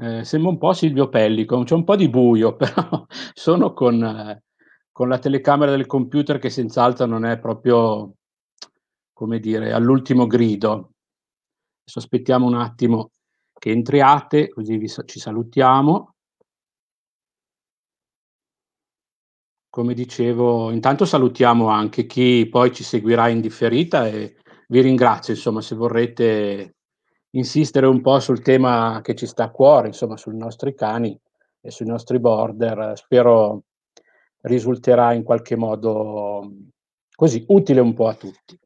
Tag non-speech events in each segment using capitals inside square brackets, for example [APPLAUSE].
Eh, sembra un po' Silvio Pellico, c'è un po' di buio, [LAUGHS] però sono con, eh, con, la telecamera del computer che senz'altro non è proprio, come dire, all'ultimo grido. Adesso aspettiamo un attimo che entriate, così vi, ci salutiamo. Come dicevo, intanto salutiamo anche chi poi ci seguirà in differita e vi ringrazio, insomma, se vorrete insistere un po' sul tema che ci sta a cuore, insomma, sui nostri cani e sui nostri border. Eh, spero risulterà in qualche modo mm, così utile un po' a tutti.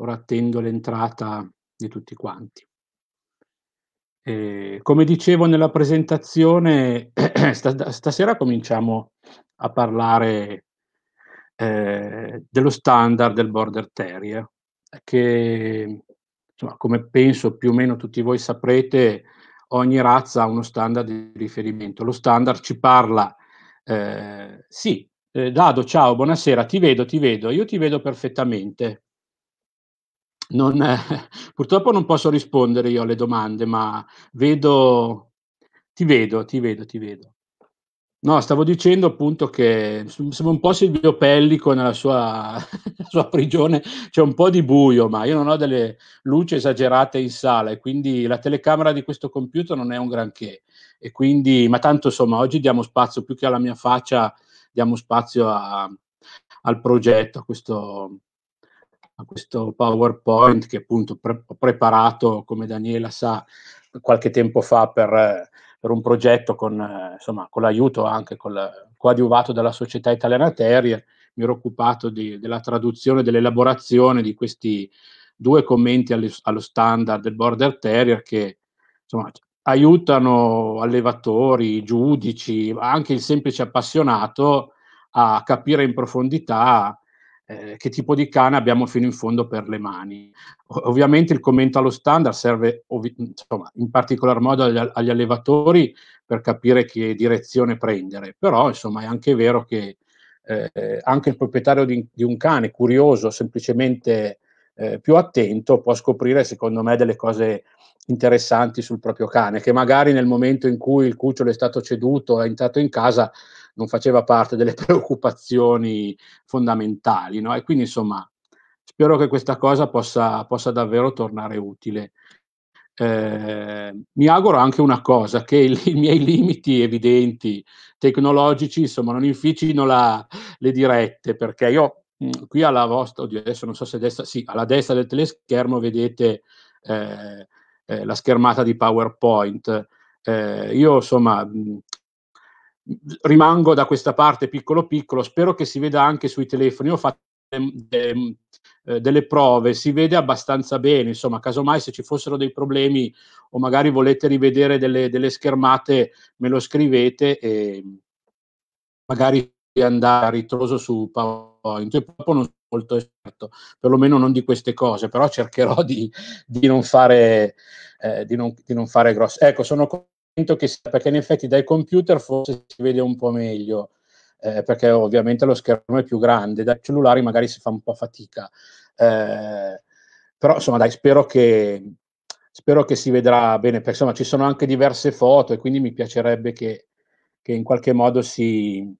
Ora attendo l'entrata di tutti quanti. Eh, come dicevo nella presentazione, [CLEARS THROAT] stasera cominciamo a parlare eh, dello standard del border terrier, che insomma, come penso più o meno tutti voi saprete, ogni razza ha uno standard di riferimento. Lo standard ci parla, eh, sì, eh, Dado, ciao, buonasera, ti vedo, ti vedo, io ti vedo perfettamente. Non, eh, [LAUGHS] purtroppo non posso rispondere io alle domande, ma vedo, ti vedo, ti vedo, ti vedo. No, stavo dicendo appunto che sembra un po' Silvio Pellico nella sua, [LAUGHS] sua, prigione, c'è un po' di buio, ma io non ho delle luci esagerate in sala e quindi la telecamera di questo computer non è un granché. E quindi, ma tanto insomma, oggi diamo spazio più che alla mia faccia, diamo spazio a, al progetto, a questo, a questo, PowerPoint che appunto pre- ho preparato, come Daniela sa, qualche tempo fa per per un progetto con, eh, insomma, con l'aiuto anche col, coadiuvato dalla Società Italiana Terrier, mi ero occupato di, della traduzione, dell'elaborazione di questi due commenti allo, allo standard del Border Terrier che insomma, aiutano allevatori, giudici, anche il semplice appassionato a capire in profondità eh, che tipo di cane abbiamo fino in fondo per le mani. Ovviamente il commento allo standard serve ovvi- insomma, in particolar modo agli, agli, allevatori per capire che direzione prendere, però insomma è anche vero che eh, anche il proprietario di, di, un cane curioso, semplicemente eh, più attento, può scoprire secondo me delle cose interessanti sul proprio cane, che magari nel momento in cui il cucciolo è stato ceduto, è entrato in casa, non faceva parte delle [LAUGHS] preoccupazioni fondamentali. No? E quindi insomma spero che questa cosa possa, possa davvero tornare utile. Eh, mi auguro anche una cosa, che il, i miei limiti evidenti tecnologici insomma, non inficino la, le dirette, perché io mh, mm, qui alla vostra, oddio, adesso non so se destra, sì, alla destra del teleschermo vedete eh, eh, la schermata di PowerPoint. Eh, io insomma mh, mm, rimango da questa parte piccolo piccolo, spero che si veda anche sui telefoni. ho fatto de, de, eh, delle prove, si vede abbastanza bene, insomma, casomai se ci fossero dei problemi o magari volete rivedere delle, delle schermate, me lo scrivete e magari andare a ritroso su PowerPoint. Io proprio non sono molto esperto, perlomeno non di queste cose, però cercherò di, di non fare, eh, di non, di non fare grosse. Ecco, sono che sia, perché in effetti dai computer forse si vede un po' meglio, eh, perché ovviamente lo schermo è più grande, dai cellulari magari si fa un po' fatica. Eh, però insomma dai, spero che, spero che si vedrà bene, perché insomma ci sono anche diverse foto e quindi mi piacerebbe che, che in qualche modo si,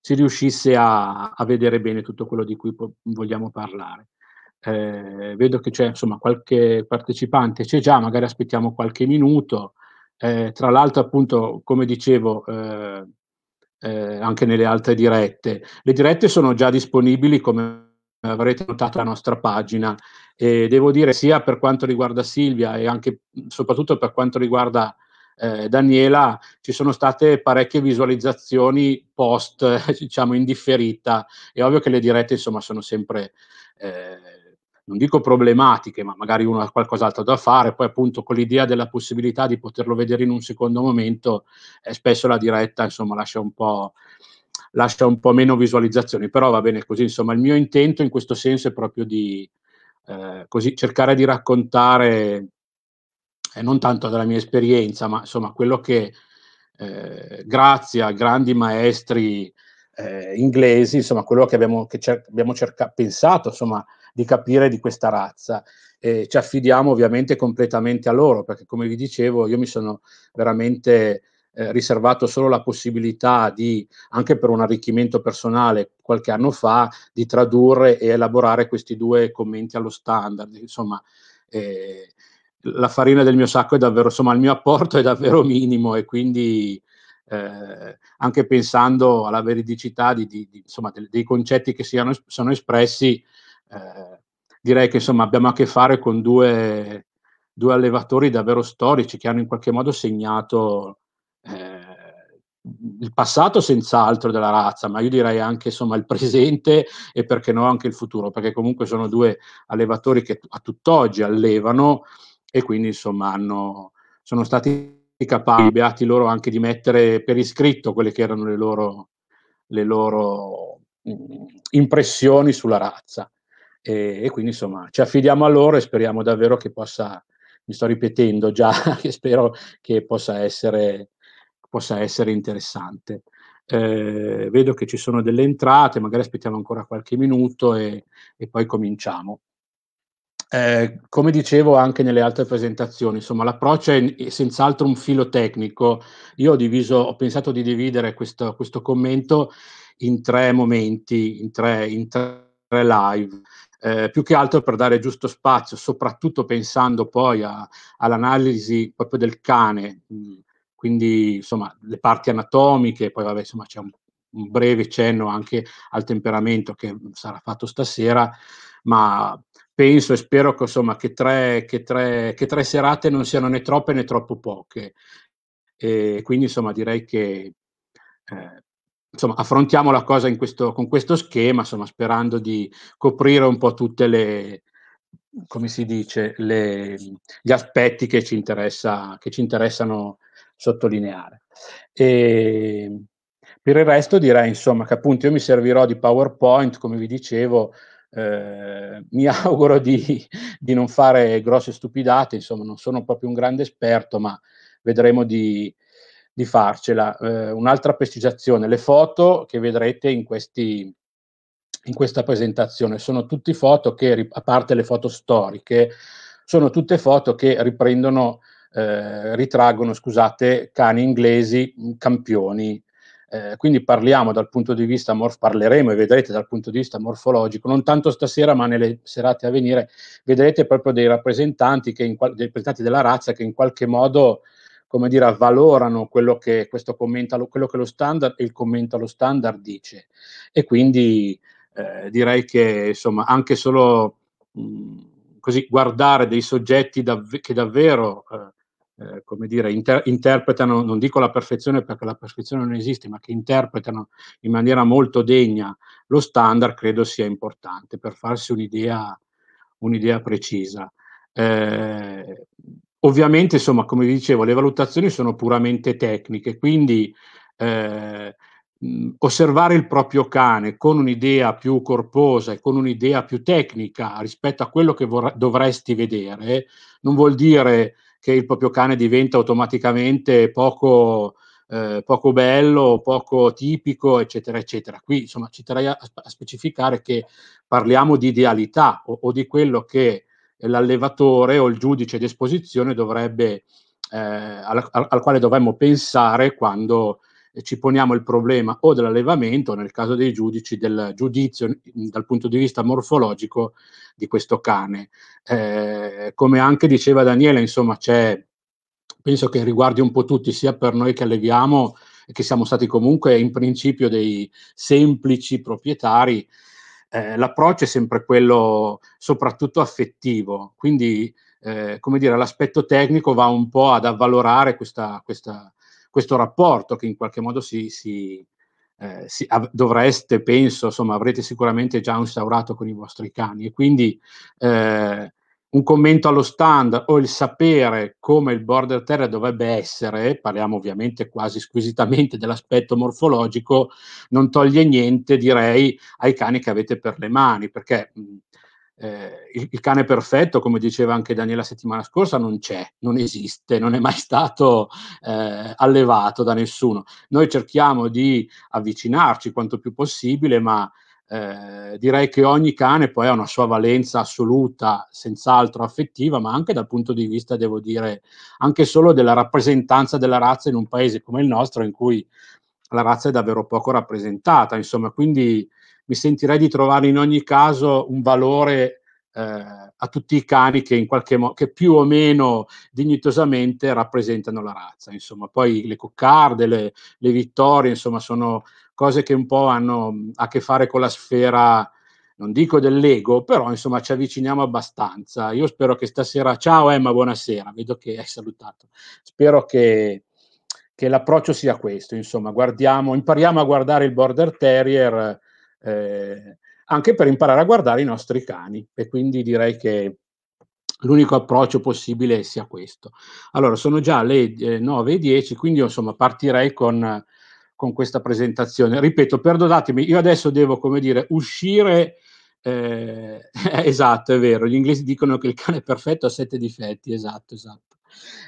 si riuscisse a, a, vedere bene tutto quello di cui po- vogliamo parlare. Eh, vedo che c'è insomma qualche partecipante, c'è già, magari aspettiamo qualche minuto. Eh, tra l'altro, appunto, come dicevo, eh, eh, anche nelle altre dirette. Le dirette sono già disponibili, come avrete notato, la nostra pagina. E devo dire, sia per quanto riguarda Silvia e anche soprattutto per quanto riguarda eh, Daniela, ci sono state parecchie visualizzazioni post, [LAUGHS] diciamo, indifferita. È ovvio che le dirette, insomma, sono sempre... Eh, non dico problematiche, ma magari uno ha qualcos'altro da fare, poi appunto con l'idea della possibilità di poterlo vedere in un secondo momento, eh, spesso la diretta insomma lascia un po' lascia un po' meno visualizzazioni, però va bene così, insomma il mio intento in questo senso è proprio di eh, così, cercare di raccontare eh, non tanto della mia esperienza, ma insomma quello che eh, grazie a grandi maestri eh, inglesi, insomma quello che abbiamo, che cer- abbiamo cerca- pensato, insomma di capire di questa razza. E ci affidiamo ovviamente completamente a loro, perché come vi dicevo io mi sono veramente eh, riservato solo la possibilità di, anche per un arricchimento personale qualche anno fa, di tradurre e elaborare questi due commenti allo standard. Insomma, eh, la farina del mio sacco è davvero, insomma, il mio apporto è davvero minimo e quindi eh, anche pensando alla veridicità di, di, di, insomma, dei, dei concetti che siano, sono espressi, eh, direi che insomma abbiamo a che fare con due, due, allevatori davvero storici che hanno in qualche modo segnato eh, il passato senz'altro della razza, ma io direi anche insomma, il presente e perché no anche il futuro, perché comunque sono due allevatori che a tutt'oggi allevano e quindi insomma hanno, sono stati capaci, beati loro, anche di mettere per iscritto quelle che erano le loro, le loro mm, impressioni sulla razza e, e, quindi insomma ci affidiamo a loro e speriamo davvero che possa, mi sto ripetendo già, [LAUGHS] che spero che possa essere, possa essere interessante. Eh, vedo che ci sono delle entrate, magari aspettiamo ancora qualche minuto e, e poi cominciamo. Eh, come dicevo anche nelle altre presentazioni, insomma, l'approccio è, è senz'altro un filo tecnico. Io ho, diviso, ho pensato di dividere questo, questo, commento in tre momenti, in tre, in tre live eh, più che altro per dare giusto spazio, soprattutto pensando poi a, all'analisi proprio del cane, mm, quindi insomma le parti anatomiche, poi vabbè insomma c'è un, un breve cenno anche al temperamento che sarà fatto stasera, ma penso e spero che, insomma, che, tre, che, tre, che, tre, serate non siano né troppe né troppo poche. E quindi insomma direi che eh, insomma, affrontiamo la cosa questo, con questo schema, insomma, sperando di coprire un po' tutte le, come si dice, le, gli aspetti che ci, interessa, che ci interessano sottolineare. E per il resto direi, insomma, che appunto io mi servirò di PowerPoint, come vi dicevo, eh, mi [LAUGHS] auguro di, di, non fare grosse stupidate, insomma, non sono proprio un grande esperto, ma vedremo di, di farcela. Eh, un'altra precisazione, le foto che vedrete in, questi, in questa presentazione sono tutte foto che, a parte le foto storiche, sono tutte foto che riprendono, eh, ritraggono, scusate, cani inglesi mm, campioni. Eh, quindi parliamo dal punto di vista, morf- parleremo e vedrete dal punto di vista morfologico, non tanto stasera ma nelle serate a venire, vedrete proprio dei rappresentanti, che in, dei rappresentanti della razza che in qualche modo come dire, avvalorano quello che, questo commenta, quello che lo standard e il commento allo standard dice. E quindi eh, direi che insomma, anche solo mh, mm, così, guardare dei soggetti dav- che davvero eh, eh, come dire, inter- interpretano, non dico la perfezione perché la perfezione non esiste, ma che interpretano in maniera molto degna lo standard, credo sia importante per farsi un'idea, un'idea precisa. Eh, Ovviamente, insomma, come dicevo, le valutazioni sono puramente tecniche, quindi eh, osservare il proprio cane con un'idea più corposa e con un'idea più tecnica rispetto a quello che vor- dovresti vedere, non vuol dire che il proprio cane diventa automaticamente poco, eh, poco bello, poco tipico, eccetera, eccetera. Qui insomma ci terrei a, a specificare che parliamo di idealità o, o di quello che l'allevatore o il giudice di esposizione dovrebbe, eh, al, al, quale dovremmo pensare quando eh, ci poniamo il problema o dell'allevamento, nel caso dei giudici, del giudizio dal punto di vista morfologico di questo cane. Eh, come anche diceva Daniele, insomma, penso che riguardi un po' tutti, sia per noi che alleviamo, che siamo stati comunque in principio dei semplici proprietari, eh, l'approccio è sempre quello soprattutto affettivo, quindi eh, come dire, l'aspetto tecnico va un po' ad avvalorare questa, questa, questo rapporto che in qualche modo si, si, eh, si av- dovreste, penso, insomma, avrete sicuramente già instaurato con i vostri cani e quindi eh, un commento allo stand o il sapere come il border terra dovrebbe essere, parliamo ovviamente quasi squisitamente dell'aspetto morfologico, non toglie niente, direi, ai cani che avete per le mani, perché eh, il, il, cane perfetto, come diceva anche Daniela settimana scorsa, non c'è, non esiste, non è mai stato eh, allevato da nessuno. Noi cerchiamo di avvicinarci quanto più possibile, ma eh, direi che ogni cane poi ha una sua valenza assoluta, senz'altro affettiva, ma anche dal punto di vista, devo dire, anche solo della rappresentanza della razza in un paese come il nostro, in cui la razza è davvero poco rappresentata. Insomma, quindi mi sentirei di trovare in ogni caso un valore eh, a tutti i cani che in qualche modo che più o meno dignitosamente rappresentano la razza. Insomma, poi le coccarde, le, le vittorie, insomma, sono cose che un po' hanno mm, a che fare con la sfera. Non dico dell'ego, però insomma ci avviciniamo abbastanza. Io spero che stasera. Ciao Emma, buonasera. Vedo che hai salutato. Spero che, che l'approccio sia questo. Insomma, guardiamo, impariamo a guardare il border terrier eh, anche per imparare a guardare i nostri cani. E quindi direi che l'unico approccio possibile sia questo. Allora, sono già le eh, 9.10, quindi insomma partirei con, con, questa presentazione. Ripeto, perdonatemi, io adesso devo, come dire, uscire... Eh, [LAUGHS] esatto, è vero, gli inglesi dicono che il cane perfetto ha sette difetti, esatto, esatto.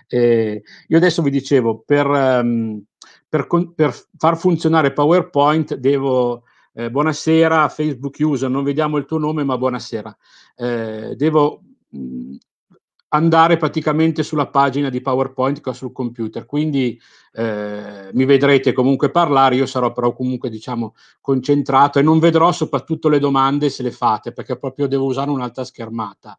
Eh, io adesso vi dicevo, per, ehm, per, per far funzionare PowerPoint devo eh, buonasera Facebook user, non vediamo il tuo nome ma buonasera. Eh, devo mh, mm, andare praticamente sulla pagina di PowerPoint che ho sul computer, quindi eh, mi vedrete comunque parlare, io sarò però comunque diciamo concentrato e non vedrò soprattutto le domande se le fate perché proprio devo usare un'altra schermata.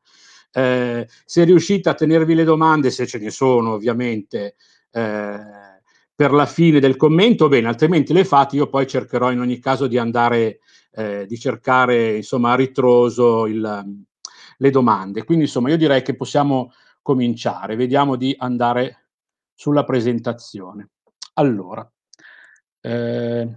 Eh, se riuscite a tenervi le domande, se ce ne sono ovviamente, eh, per la fine del commento, bene, altrimenti le fate, io poi cercherò in ogni caso di andare, eh, di cercare insomma a ritroso il, le domande. Quindi insomma io direi che possiamo cominciare, vediamo di andare sulla presentazione. Allora, eh,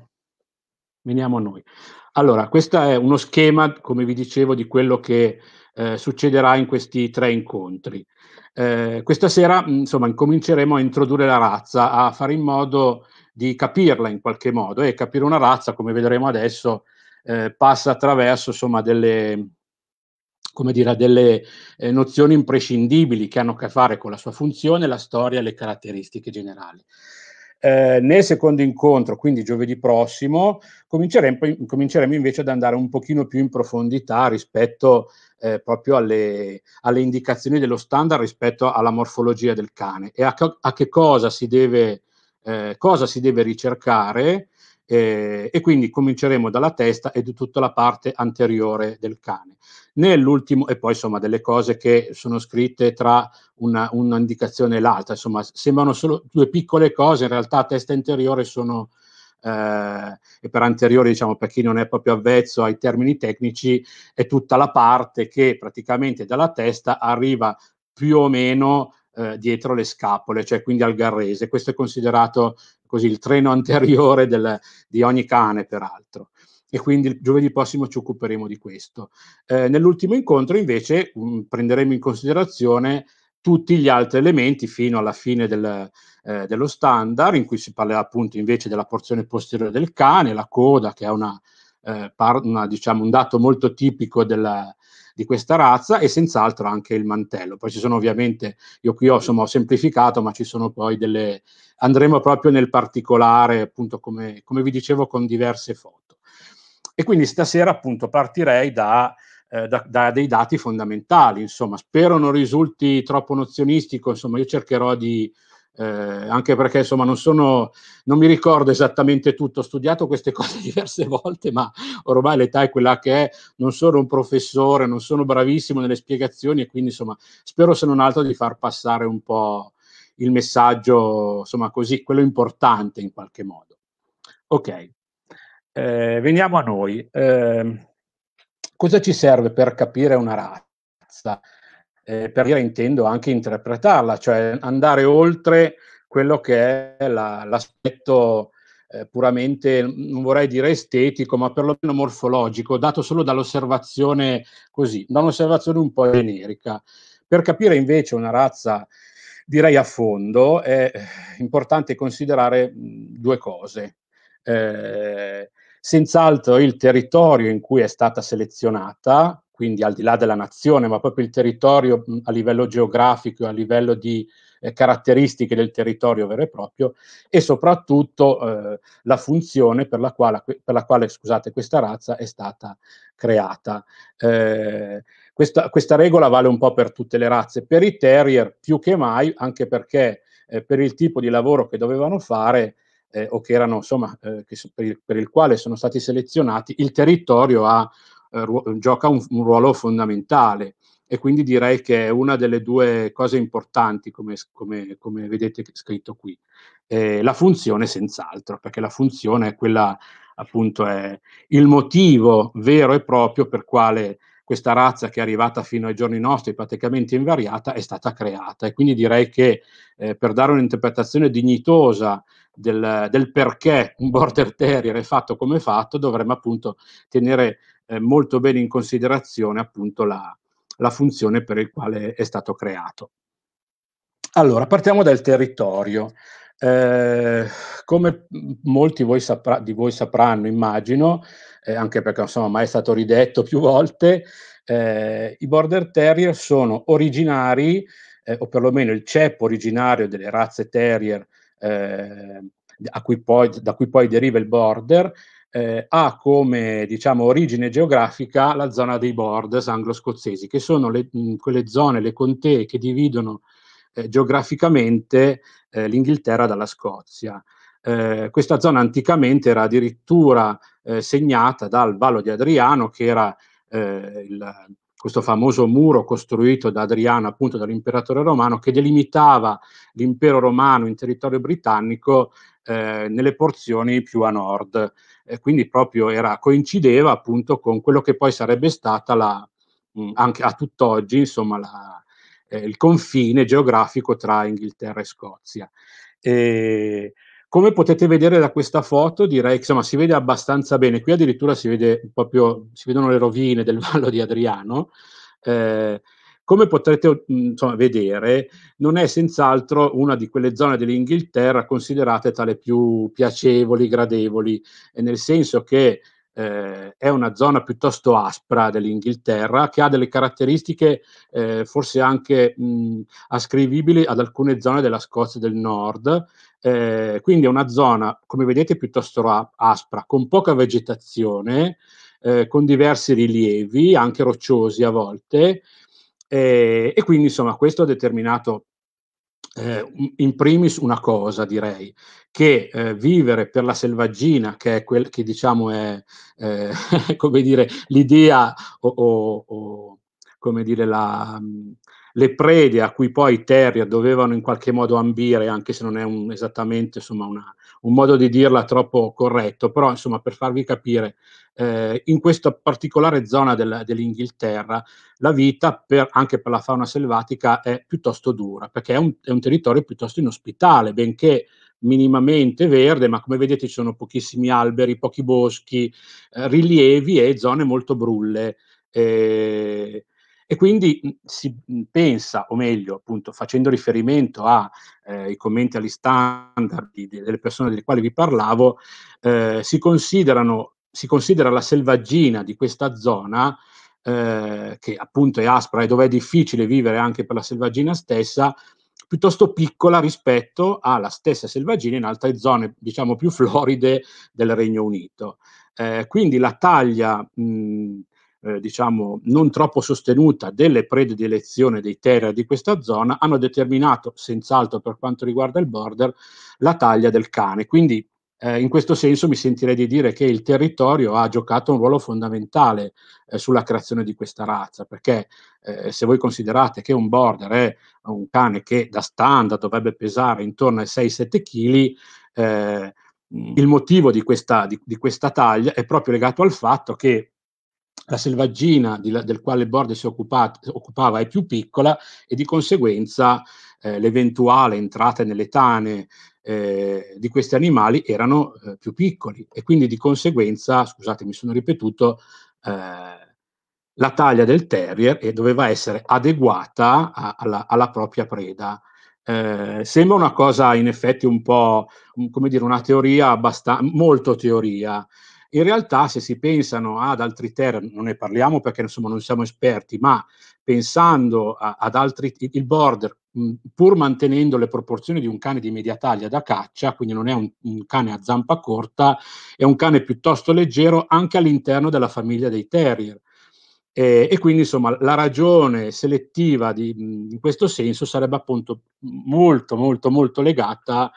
veniamo a noi. Allora, questo è uno schema, come vi dicevo, di quello che eh, succederà in questi tre incontri. Eh, questa sera, mm, insomma, incominceremo a introdurre la razza, a fare in modo di capirla in qualche modo e capire una razza, come vedremo adesso, eh, passa attraverso insomma, delle, come dire, delle eh, nozioni imprescindibili che hanno a che fare con la sua funzione, la storia e le caratteristiche generali. Eh, nel secondo incontro, quindi giovedì prossimo, cominceremo, cominceremo, invece ad andare un pochino più in profondità rispetto eh, proprio alle, alle, indicazioni dello standard rispetto alla morfologia del cane e a, a che cosa si deve, eh, cosa si deve ricercare eh, e quindi cominceremo dalla testa e di tutta la parte anteriore del cane. Nell'ultimo, e poi insomma delle cose che sono scritte tra una, un'indicazione e l'altra, insomma sembrano solo due piccole cose, in realtà testa anteriore sono, eh, e per anteriore diciamo per chi non è proprio avvezzo ai termini tecnici, è tutta la parte che praticamente dalla testa arriva più o meno eh, dietro le scapole, cioè quindi al garrese. Questo è considerato così il treno [LAUGHS] anteriore del, di ogni cane, peraltro. E quindi giovedì prossimo ci occuperemo di questo. Eh, nell'ultimo incontro, invece, mh, prenderemo in considerazione tutti gli altri elementi fino alla fine del, eh, dello standard, in cui si parlerà appunto invece della porzione posteriore del cane, la coda, che è una, eh, par- una, diciamo, un dato molto tipico della, di questa razza e senz'altro anche il mantello. Poi ci sono ovviamente, io qui ho, insomma, ho semplificato, ma ci sono poi delle, andremo proprio nel particolare, appunto come, come vi dicevo, con diverse foto. E quindi stasera appunto partirei da, eh, da, da dei dati fondamentali, insomma, spero non risulti troppo nozionistico, insomma, io cercherò di, eh, anche perché insomma non sono, non mi ricordo esattamente tutto, ho studiato queste [LAUGHS] cose diverse volte, ma ormai l'età è quella che è, non sono un professore, non sono bravissimo nelle spiegazioni e quindi insomma spero se non altro di far passare un po' il messaggio, insomma così, quello importante in qualche modo. Ok, eh, veniamo a noi. Eh, cosa ci serve per capire una razza? eh, per io intendo anche interpretarla, cioè andare oltre quello che è la, l'aspetto eh, puramente, non vorrei dire estetico, ma perlomeno morfologico, dato solo dall'osservazione così, da un'osservazione un po' generica. Per capire invece una razza, direi a fondo, è importante considerare due cose. Eh, senz'altro il territorio in cui è stata selezionata, quindi al di là della nazione, ma proprio il territorio a livello geografico, a livello di eh, caratteristiche del territorio vero e proprio, e soprattutto eh, la funzione per la quale, per la quale scusate, questa razza è stata creata. Eh, questa, questa, regola vale un po' per tutte le razze, per i terrier più che mai, anche perché eh, per il tipo di lavoro che dovevano fare, eh, o che erano, insomma, eh, che, per, il, per, il, quale sono stati selezionati, il territorio ha eh, gioca un, un, ruolo fondamentale e quindi direi che è una delle due cose importanti come, come, come vedete scritto qui. Eh, la funzione senz'altro, perché la funzione è quella appunto è il motivo vero e proprio per quale questa razza che è arrivata fino ai giorni nostri praticamente invariata è stata creata e quindi direi che eh, per dare un'interpretazione dignitosa del, del, perché un border terrier è fatto come è fatto dovremmo appunto tenere eh, molto bene in considerazione appunto la, la funzione per il quale è stato creato. Allora, partiamo dal territorio. Eh, come molti voi sapra- di voi sapranno, immagino, eh, anche perché insomma mai è stato ridetto più volte, eh, i Border Terrier sono originari, eh, o perlomeno il ceppo originario delle razze Terrier eh, cui poi, da cui poi deriva il Border, eh, ha come diciamo, origine geografica la zona dei borders anglo-scozzesi, che sono le, mh, quelle zone, le contee che dividono eh, geograficamente eh, l'Inghilterra dalla Scozia. Eh, questa zona anticamente era addirittura eh, segnata dal Vallo di Adriano, che era eh, il, questo famoso muro costruito da Adriano, appunto dall'imperatore romano, che delimitava l'impero romano in territorio britannico nelle porzioni più a nord eh, quindi proprio era, coincideva appunto con quello che poi sarebbe stata la, mh, anche a tutt'oggi insomma, la, eh, il confine geografico tra Inghilterra e Scozia. E, come potete vedere da questa foto, direi che si vede abbastanza bene. Qui addirittura si, vede proprio, si vedono le rovine del [LAUGHS] Vallo di Adriano. Eh, come potrete insomma, vedere, non è senz'altro una di quelle zone dell'Inghilterra considerate tra le più piacevoli, gradevoli, nel senso che eh, è una zona piuttosto aspra dell'Inghilterra che ha delle caratteristiche eh, forse anche mh, ascrivibili ad alcune zone della Scozia del nord. Eh, quindi è una zona, come vedete, piuttosto aspra, con poca vegetazione, eh, con diversi rilievi, anche rocciosi a volte, e, eh, e quindi insomma questo ha determinato eh, in primis una cosa direi che eh, vivere per la selvaggina che è quel che diciamo è eh, [LAUGHS] come dire l'idea o, o, o come dire la, mm, le prede a cui poi i terrier dovevano in qualche modo ambire, anche se non è un, esattamente insomma, una, un modo di dirla troppo corretto, però insomma per farvi capire, eh, in questa particolare zona del, dell'Inghilterra la vita per, anche per la fauna selvatica è piuttosto dura, perché è un, è un territorio piuttosto inospitale, benché minimamente verde, ma come vedete ci sono pochissimi alberi, pochi boschi, eh, rilievi e zone molto brulle. Eh, e quindi si pensa, o meglio, appunto, facendo riferimento ai eh, commenti agli standard di, delle persone delle quali vi parlavo, eh, si, si, considera la selvaggina di questa zona, eh, che appunto è aspra e dove è difficile vivere anche per la selvaggina stessa, piuttosto piccola rispetto alla stessa selvaggina in altre zone, diciamo, più [LAUGHS] floride del Regno Unito. Eh, quindi la taglia mh, eh, diciamo, non troppo sostenuta delle prede di elezione dei terrier di questa zona hanno determinato, senz'altro per quanto riguarda il border, la taglia del cane. Quindi eh, in questo senso mi sentirei di dire che il territorio ha giocato un ruolo fondamentale eh, sulla creazione di questa razza, perché eh, se voi considerate che un border è un cane che da standard dovrebbe pesare intorno ai 6-7 kg, eh, il motivo di questa, di, di questa taglia è proprio legato al fatto che la selvaggina di, del quale Borde si occupato, occupava è più piccola e di conseguenza eh, l'eventuale entrata nelle tane eh, di questi animali erano eh, più piccoli e quindi di conseguenza, scusate mi sono ripetuto, eh, la taglia del terrier eh, doveva essere adeguata a, alla, alla, propria preda. Eh, sembra una cosa in effetti un po', come dire, una teoria, molto teoria, in realtà se si pensano ad altri term, non ne parliamo perché insomma non siamo esperti, ma pensando a, ad altri, il border, mh, mm, pur mantenendo le proporzioni di un cane di media taglia da caccia, quindi non è un, un cane a zampa corta, è un cane piuttosto leggero anche all'interno della famiglia dei terrier. Eh, e quindi insomma la ragione selettiva di, mm, in questo senso sarebbe appunto molto molto molto legata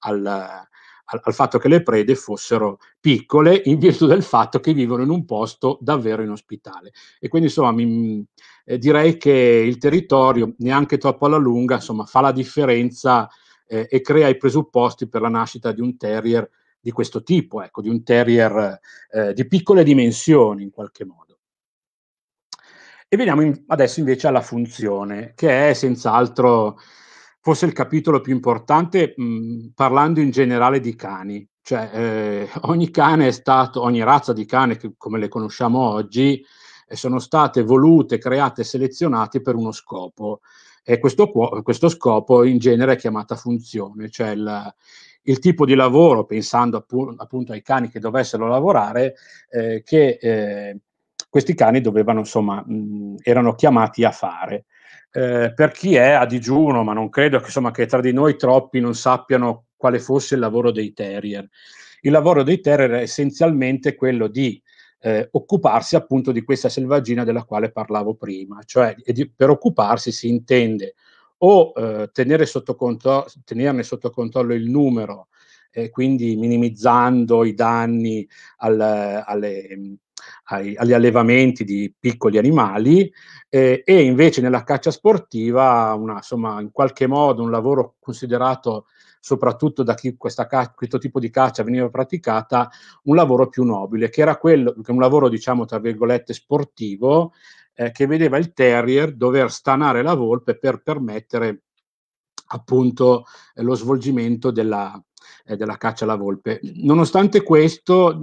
al, al, al fatto che le prede fossero piccole in virtù del fatto che vivono in un posto davvero inospitale. E quindi insomma mi, eh, direi che il territorio, neanche troppo alla lunga, insomma, fa la differenza eh, e crea i presupposti per la nascita di un terrier di questo tipo, ecco, di un terrier eh, di piccole dimensioni in qualche modo. E veniamo in, adesso invece alla funzione, che è senz'altro forse il capitolo più importante mh, parlando in generale di cani. Cioè, eh, ogni cane è stato, ogni razza di cane che, come le conosciamo oggi, eh, sono state volute, create, e selezionate per uno scopo. E questo, questo scopo in genere è chiamata funzione, cioè il, il tipo di lavoro, pensando appunto, appunto ai cani che dovessero lavorare, eh, che eh, questi cani dovevano, insomma, mh, erano chiamati a fare eh, per chi è a digiuno, ma non credo che, insomma, che tra di noi troppi non sappiano quale fosse il lavoro dei terrier. Il lavoro dei terrier è essenzialmente quello di eh, occuparsi appunto di questa selvaggina della quale parlavo prima, cioè di, per occuparsi si intende o eh, tenere sotto controllo, tenerne sotto controllo il numero, eh, quindi minimizzando i danni al, alle, ai, agli allevamenti di piccoli animali eh, e invece nella caccia sportiva, una, insomma, in qualche modo un lavoro considerato soprattutto da chi ca- questo tipo di caccia veniva praticata, un lavoro più nobile, che era quello, che un lavoro diciamo tra virgolette sportivo, eh, che vedeva il terrier dover stanare la volpe per permettere appunto eh, lo svolgimento della, eh, della caccia alla volpe. Nonostante questo,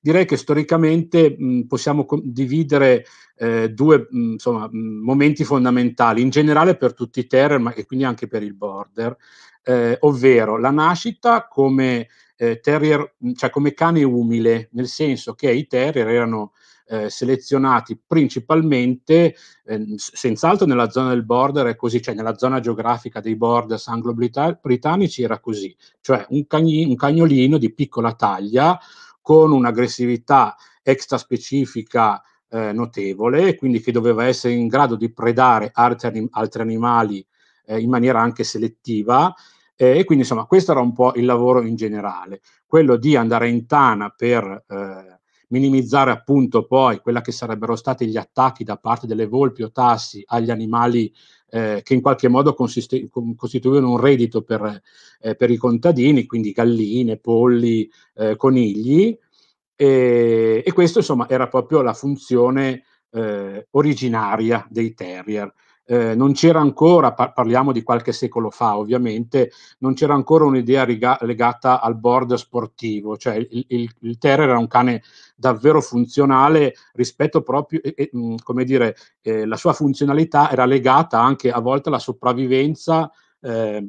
direi che storicamente mh, possiamo co- dividere eh, due mh, insomma, mh, momenti fondamentali, in generale per tutti i terror, ma e quindi anche per il border, eh, ovvero la nascita come, eh, terrier, cioè come cane umile, nel senso che i terrier erano eh, selezionati principalmente, eh, senz'altro nella zona del border è così, cioè nella zona geografica dei borders anglo-britannici era così, cioè un, cagni, un cagnolino di piccola taglia con un'aggressività extraspecifica eh, notevole, quindi che doveva essere in grado di predare altri, altri animali eh, in maniera anche selettiva. Eh, e quindi, insomma, questo era un po' il lavoro in generale, quello di andare in tana per eh, minimizzare appunto poi quella che sarebbero stati gli attacchi da parte delle volpi o tassi agli animali eh, che in qualche modo costituivano un reddito per, eh, per, i contadini, quindi galline, polli, eh, conigli, e, e questo insomma era proprio la funzione eh, originaria dei terrier eh, non c'era ancora, par- parliamo di qualche secolo fa ovviamente, non c'era ancora un'idea riga- legata al board sportivo, cioè il, il, il Terrier era un cane davvero funzionale rispetto proprio, eh, eh, come dire, eh, la sua funzionalità era legata anche a volte alla sopravvivenza ehm,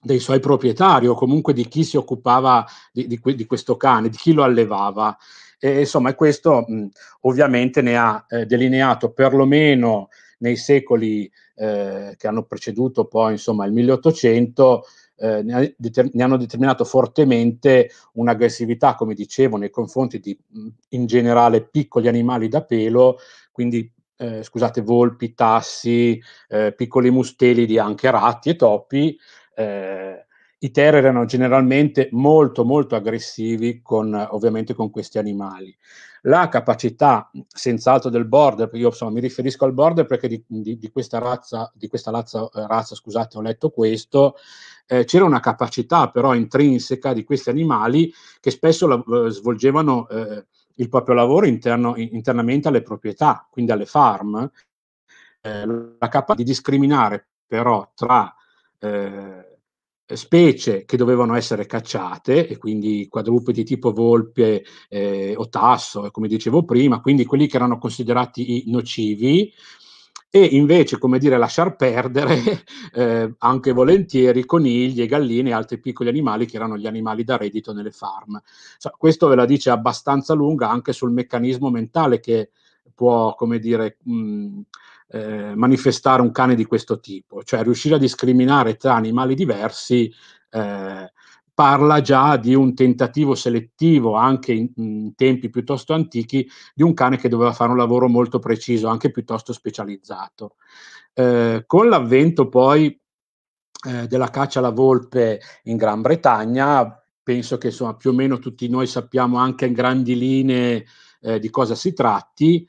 dei suoi proprietari o comunque di chi si occupava di, di, di questo cane, di chi lo allevava. E, insomma, questo mh, mm, ovviamente ne ha eh, delineato perlomeno nei secoli eh, che hanno preceduto poi insomma, il 1800 eh, ne, hanno determinato fortemente un'aggressività, come dicevo, nei confronti di mm, in generale piccoli animali da pelo, quindi eh, scusate, volpi, tassi, eh, piccoli mustelidi, anche ratti e topi. Eh, i Ter erano generalmente molto molto aggressivi con, ovviamente con questi animali. La capacità senz'altro del border, io insomma, mi riferisco al border perché di, di, di questa, razza, di questa razza, eh, razza, scusate, ho letto questo, eh, c'era una capacità però intrinseca di questi animali che spesso la, eh, svolgevano eh, il proprio lavoro interno, internamente alle proprietà, quindi alle farm, eh, la capacità di discriminare però tra eh, specie che dovevano essere cacciate, e quindi quadrupedi tipo volpe eh, o tasso, eh, come dicevo prima, quindi quelli che erano considerati i nocivi, e invece, come dire, lasciar perdere [LAUGHS] eh, anche volentieri conigli e galline e altri piccoli animali che erano gli animali da reddito nelle farm. So, questo ve la dice abbastanza lunga anche sul meccanismo mentale che può, come dire, mh, mm, eh, manifestare un cane di questo tipo, cioè riuscire a discriminare tra animali diversi eh, parla già di un tentativo selettivo, anche in, in, tempi piuttosto antichi, di un cane che doveva fare un lavoro molto preciso, anche piuttosto specializzato. Eh, con l'avvento poi eh, della caccia alla volpe in Gran Bretagna, penso che insomma, più o meno tutti noi sappiamo anche in grandi linee eh, di cosa si tratti,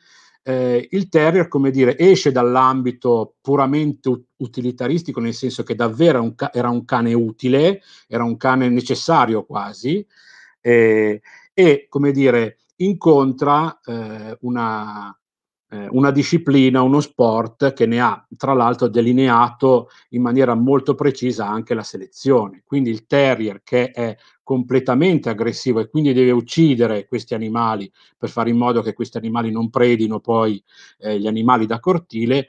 eh, il terrier, come dire, esce dall'ambito puramente utilitaristico, nel senso che davvero un ca- era un cane utile, era un cane necessario quasi, eh, e, come dire, incontra eh, una, eh, una disciplina, uno sport che ne ha tra l'altro delineato in maniera molto precisa anche la selezione. Quindi il terrier che è completamente aggressivo e quindi deve uccidere questi animali per fare in modo che questi animali non predino poi eh, gli animali da cortile,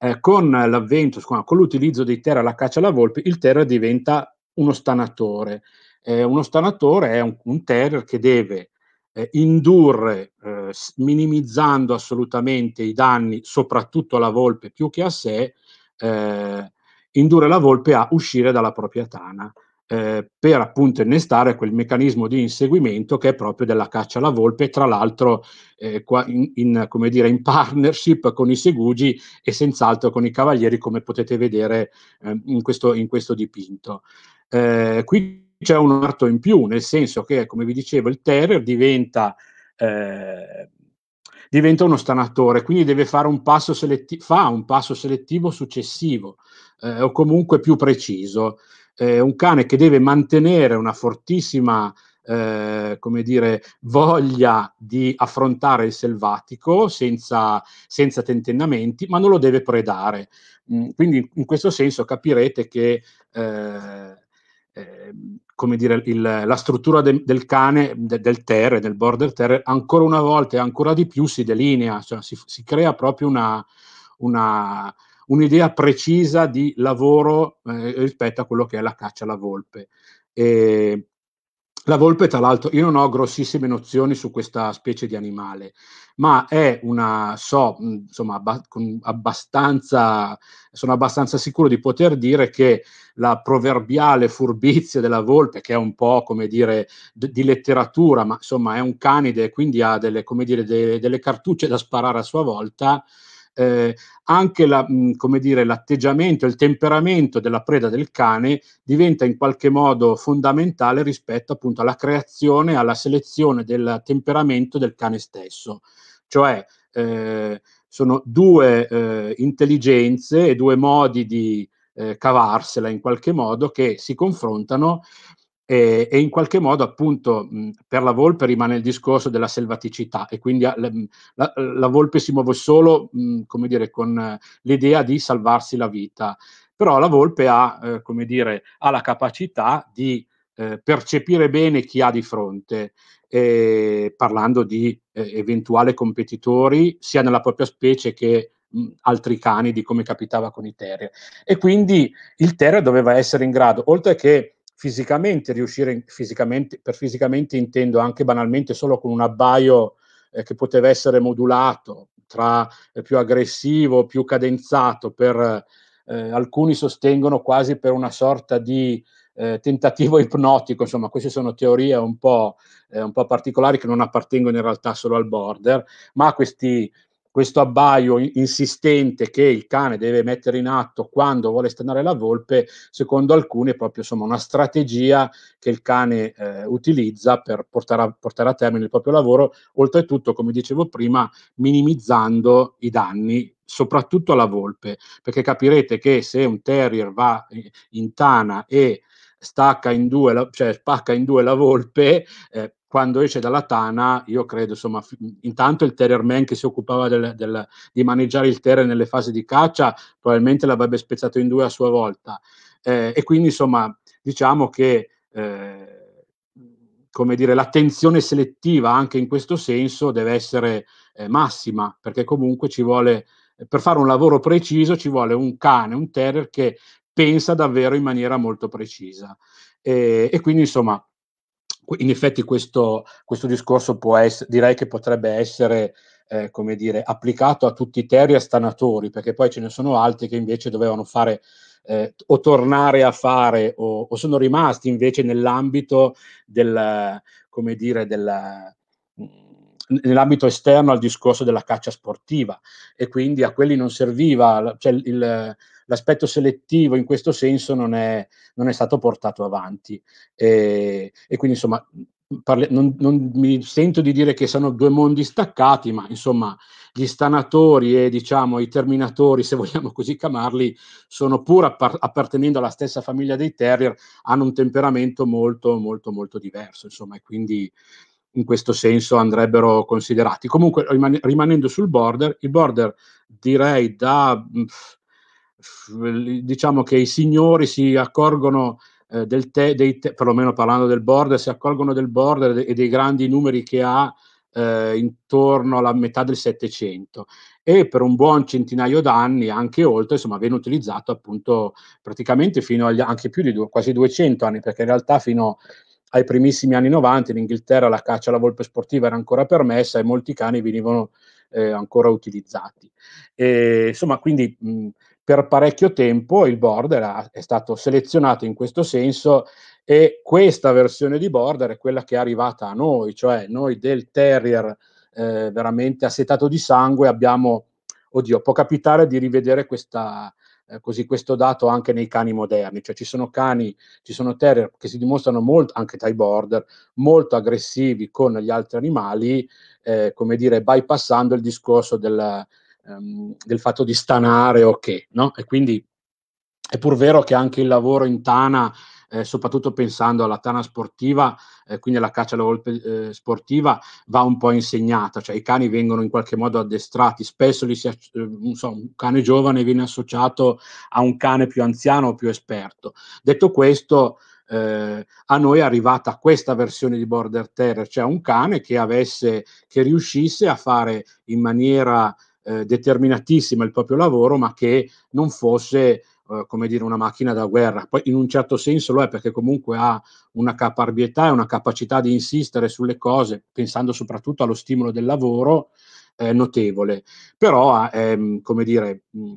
eh, con l'avvento, con l'utilizzo dei terra alla caccia alla volpe, il terra diventa uno stanatore. Eh, uno stanatore è un, un terrier che deve eh, indurre eh, minimizzando assolutamente i danni, soprattutto alla volpe più che a sé, eh, indurre la volpe a uscire dalla propria tana. Eh, per appunto innestare quel meccanismo di inseguimento che è proprio della caccia alla volpe, tra l'altro eh, in, in, dire, in, partnership con i segugi e senz'altro con i cavalieri, come potete vedere eh, in, questo, in, questo, dipinto. Eh, qui c'è un arto in più, nel senso che, come vi dicevo, il terrier diventa eh, diventa uno stanatore, quindi deve fare un passo selettivo, fa un passo selettivo successivo eh, o comunque più preciso. Eh, un cane che deve mantenere una fortissima eh, come dire, voglia di affrontare il selvatico senza, senza tentennamenti, ma non lo deve predare. Mm, quindi in questo senso capirete che eh, eh, come dire, il, la struttura de, del cane, de, del terre, del border terre, ancora una volta e ancora di più si delinea, cioè si, si crea proprio una, una, un'idea precisa di lavoro eh, rispetto a quello che è la caccia alla volpe. E la volpe, tra l'altro, io non ho grossissime nozioni su questa specie di animale, ma è una, so, insomma, abbastanza, sono abbastanza sicuro di poter dire che la proverbiale furbizia della volpe, che è un po' come dire d- di letteratura, ma insomma è un canide, quindi ha delle, come dire, de- delle cartucce da sparare a sua volta, eh, anche la, mh, come dire, l'atteggiamento, il temperamento della preda del cane diventa in qualche modo fondamentale rispetto appunto alla creazione, alla selezione del temperamento del cane stesso. Cioè, eh, sono due eh, intelligenze e due modi di eh, cavarsela in qualche modo che si confrontano e, e, in qualche modo appunto mh, per la volpe rimane il discorso della selvaticità e quindi la, la, la volpe si muove solo mh, come dire, con eh, l'idea di salvarsi la vita, però la volpe ha, eh, come dire, ha la capacità di eh, percepire bene chi ha di fronte, parlando di eh, eventuali competitori sia nella propria specie che altri cani di come capitava con i terrier e quindi il terrier doveva essere in grado oltre che fisicamente riuscire fisicamente, per fisicamente intendo anche banalmente solo con un abbaio eh, che poteva essere modulato tra eh, più aggressivo, più cadenzato, per, eh, alcuni sostengono quasi per una sorta di eh, tentativo [LAUGHS] ipnotico, insomma queste sono teorie un po', eh, un po', particolari che non appartengono in realtà solo al border, ma questi questo abbaio insistente che il cane deve mettere in atto quando vuole stanare la volpe, secondo alcuni è proprio insomma, una strategia che il cane eh, utilizza per portare a, portare a, termine il proprio lavoro, oltretutto, come dicevo prima, minimizzando i danni soprattutto alla volpe, perché capirete che se un terrier va in tana e stacca in due, la, cioè spacca in due la volpe, eh, quando esce dalla tana, io credo, insomma, f- intanto il terrier man che si occupava del, del, di maneggiare il terrier nelle fasi di caccia, probabilmente l'avrebbe spezzato in due a sua volta. Eh, e quindi, insomma, diciamo che... Eh, come dire, l'attenzione selettiva anche in questo senso deve essere eh, massima, perché comunque ci vuole, per fare un lavoro preciso, ci vuole un cane, un terrier che pensa davvero in maniera molto precisa. E, e quindi, insomma, in effetti questo, questo discorso essere, direi che potrebbe essere eh, come dire, applicato a tutti i teri e stanatori, perché poi ce ne sono altri che invece dovevano fare eh, o tornare a fare o, o, sono rimasti invece nell'ambito del, come dire, della, nell'ambito esterno al discorso della caccia sportiva e quindi a quelli non serviva, cioè il, l'aspetto selettivo in questo senso non è, non è stato portato avanti e, e quindi insomma Parli- non, non, mi sento di dire che sono due mondi staccati, ma insomma gli stanatori e diciamo i terminatori, se vogliamo così chiamarli, sono pur appar- appartenendo alla stessa famiglia dei terrier, hanno un temperamento molto molto molto diverso, insomma, e quindi in questo senso andrebbero considerati. Comunque, rimanendo sul border, il border direi da diciamo che i signori si accorgono eh, del te, dei te, perlomeno parlando del border, si accorgono del border e dei grandi numeri che ha eh, intorno alla metà del Settecento e per un buon centinaio d'anni, anche oltre, insomma, viene utilizzato appunto praticamente fino agli anche più di due, quasi 200 anni, perché in realtà fino ai primissimi anni 90 in Inghilterra la caccia alla volpe sportiva era ancora permessa e molti cani venivano eh, ancora utilizzati. E, insomma, quindi mh, per parecchio tempo il border ha, è stato selezionato in questo senso e questa versione di border è quella che è arrivata a noi, cioè noi del terrier eh, veramente assetato di sangue abbiamo, oddio, può capitare di rivedere questa, eh, così questo dato anche nei cani moderni, cioè ci sono cani, ci sono terrier che si dimostrano molto, anche tra i border, molto aggressivi con gli altri animali, eh, come dire, bypassando il discorso del, ehm, del fatto di stanare o okay, che, no? E quindi è pur vero che anche il lavoro in tana eh, soprattutto pensando alla tana sportiva, eh, quindi alla caccia alla volpe eh, sportiva, va un po' insegnata, cioè i cani vengono in qualche modo addestrati, spesso ac- eh, so, un cane giovane viene associato a un cane più anziano o più esperto. Detto questo, eh, a noi è arrivata questa versione di Border Terror, cioè un cane che, avesse, che riuscisse a fare in maniera eh, determinatissima il proprio lavoro, ma che non fosse eh, come dire, una macchina da guerra. Poi in un certo senso lo è perché comunque ha una caparbietà e una capacità di insistere sulle cose, pensando soprattutto allo stimolo del lavoro, eh, notevole. Però, ehm, come dire, mh,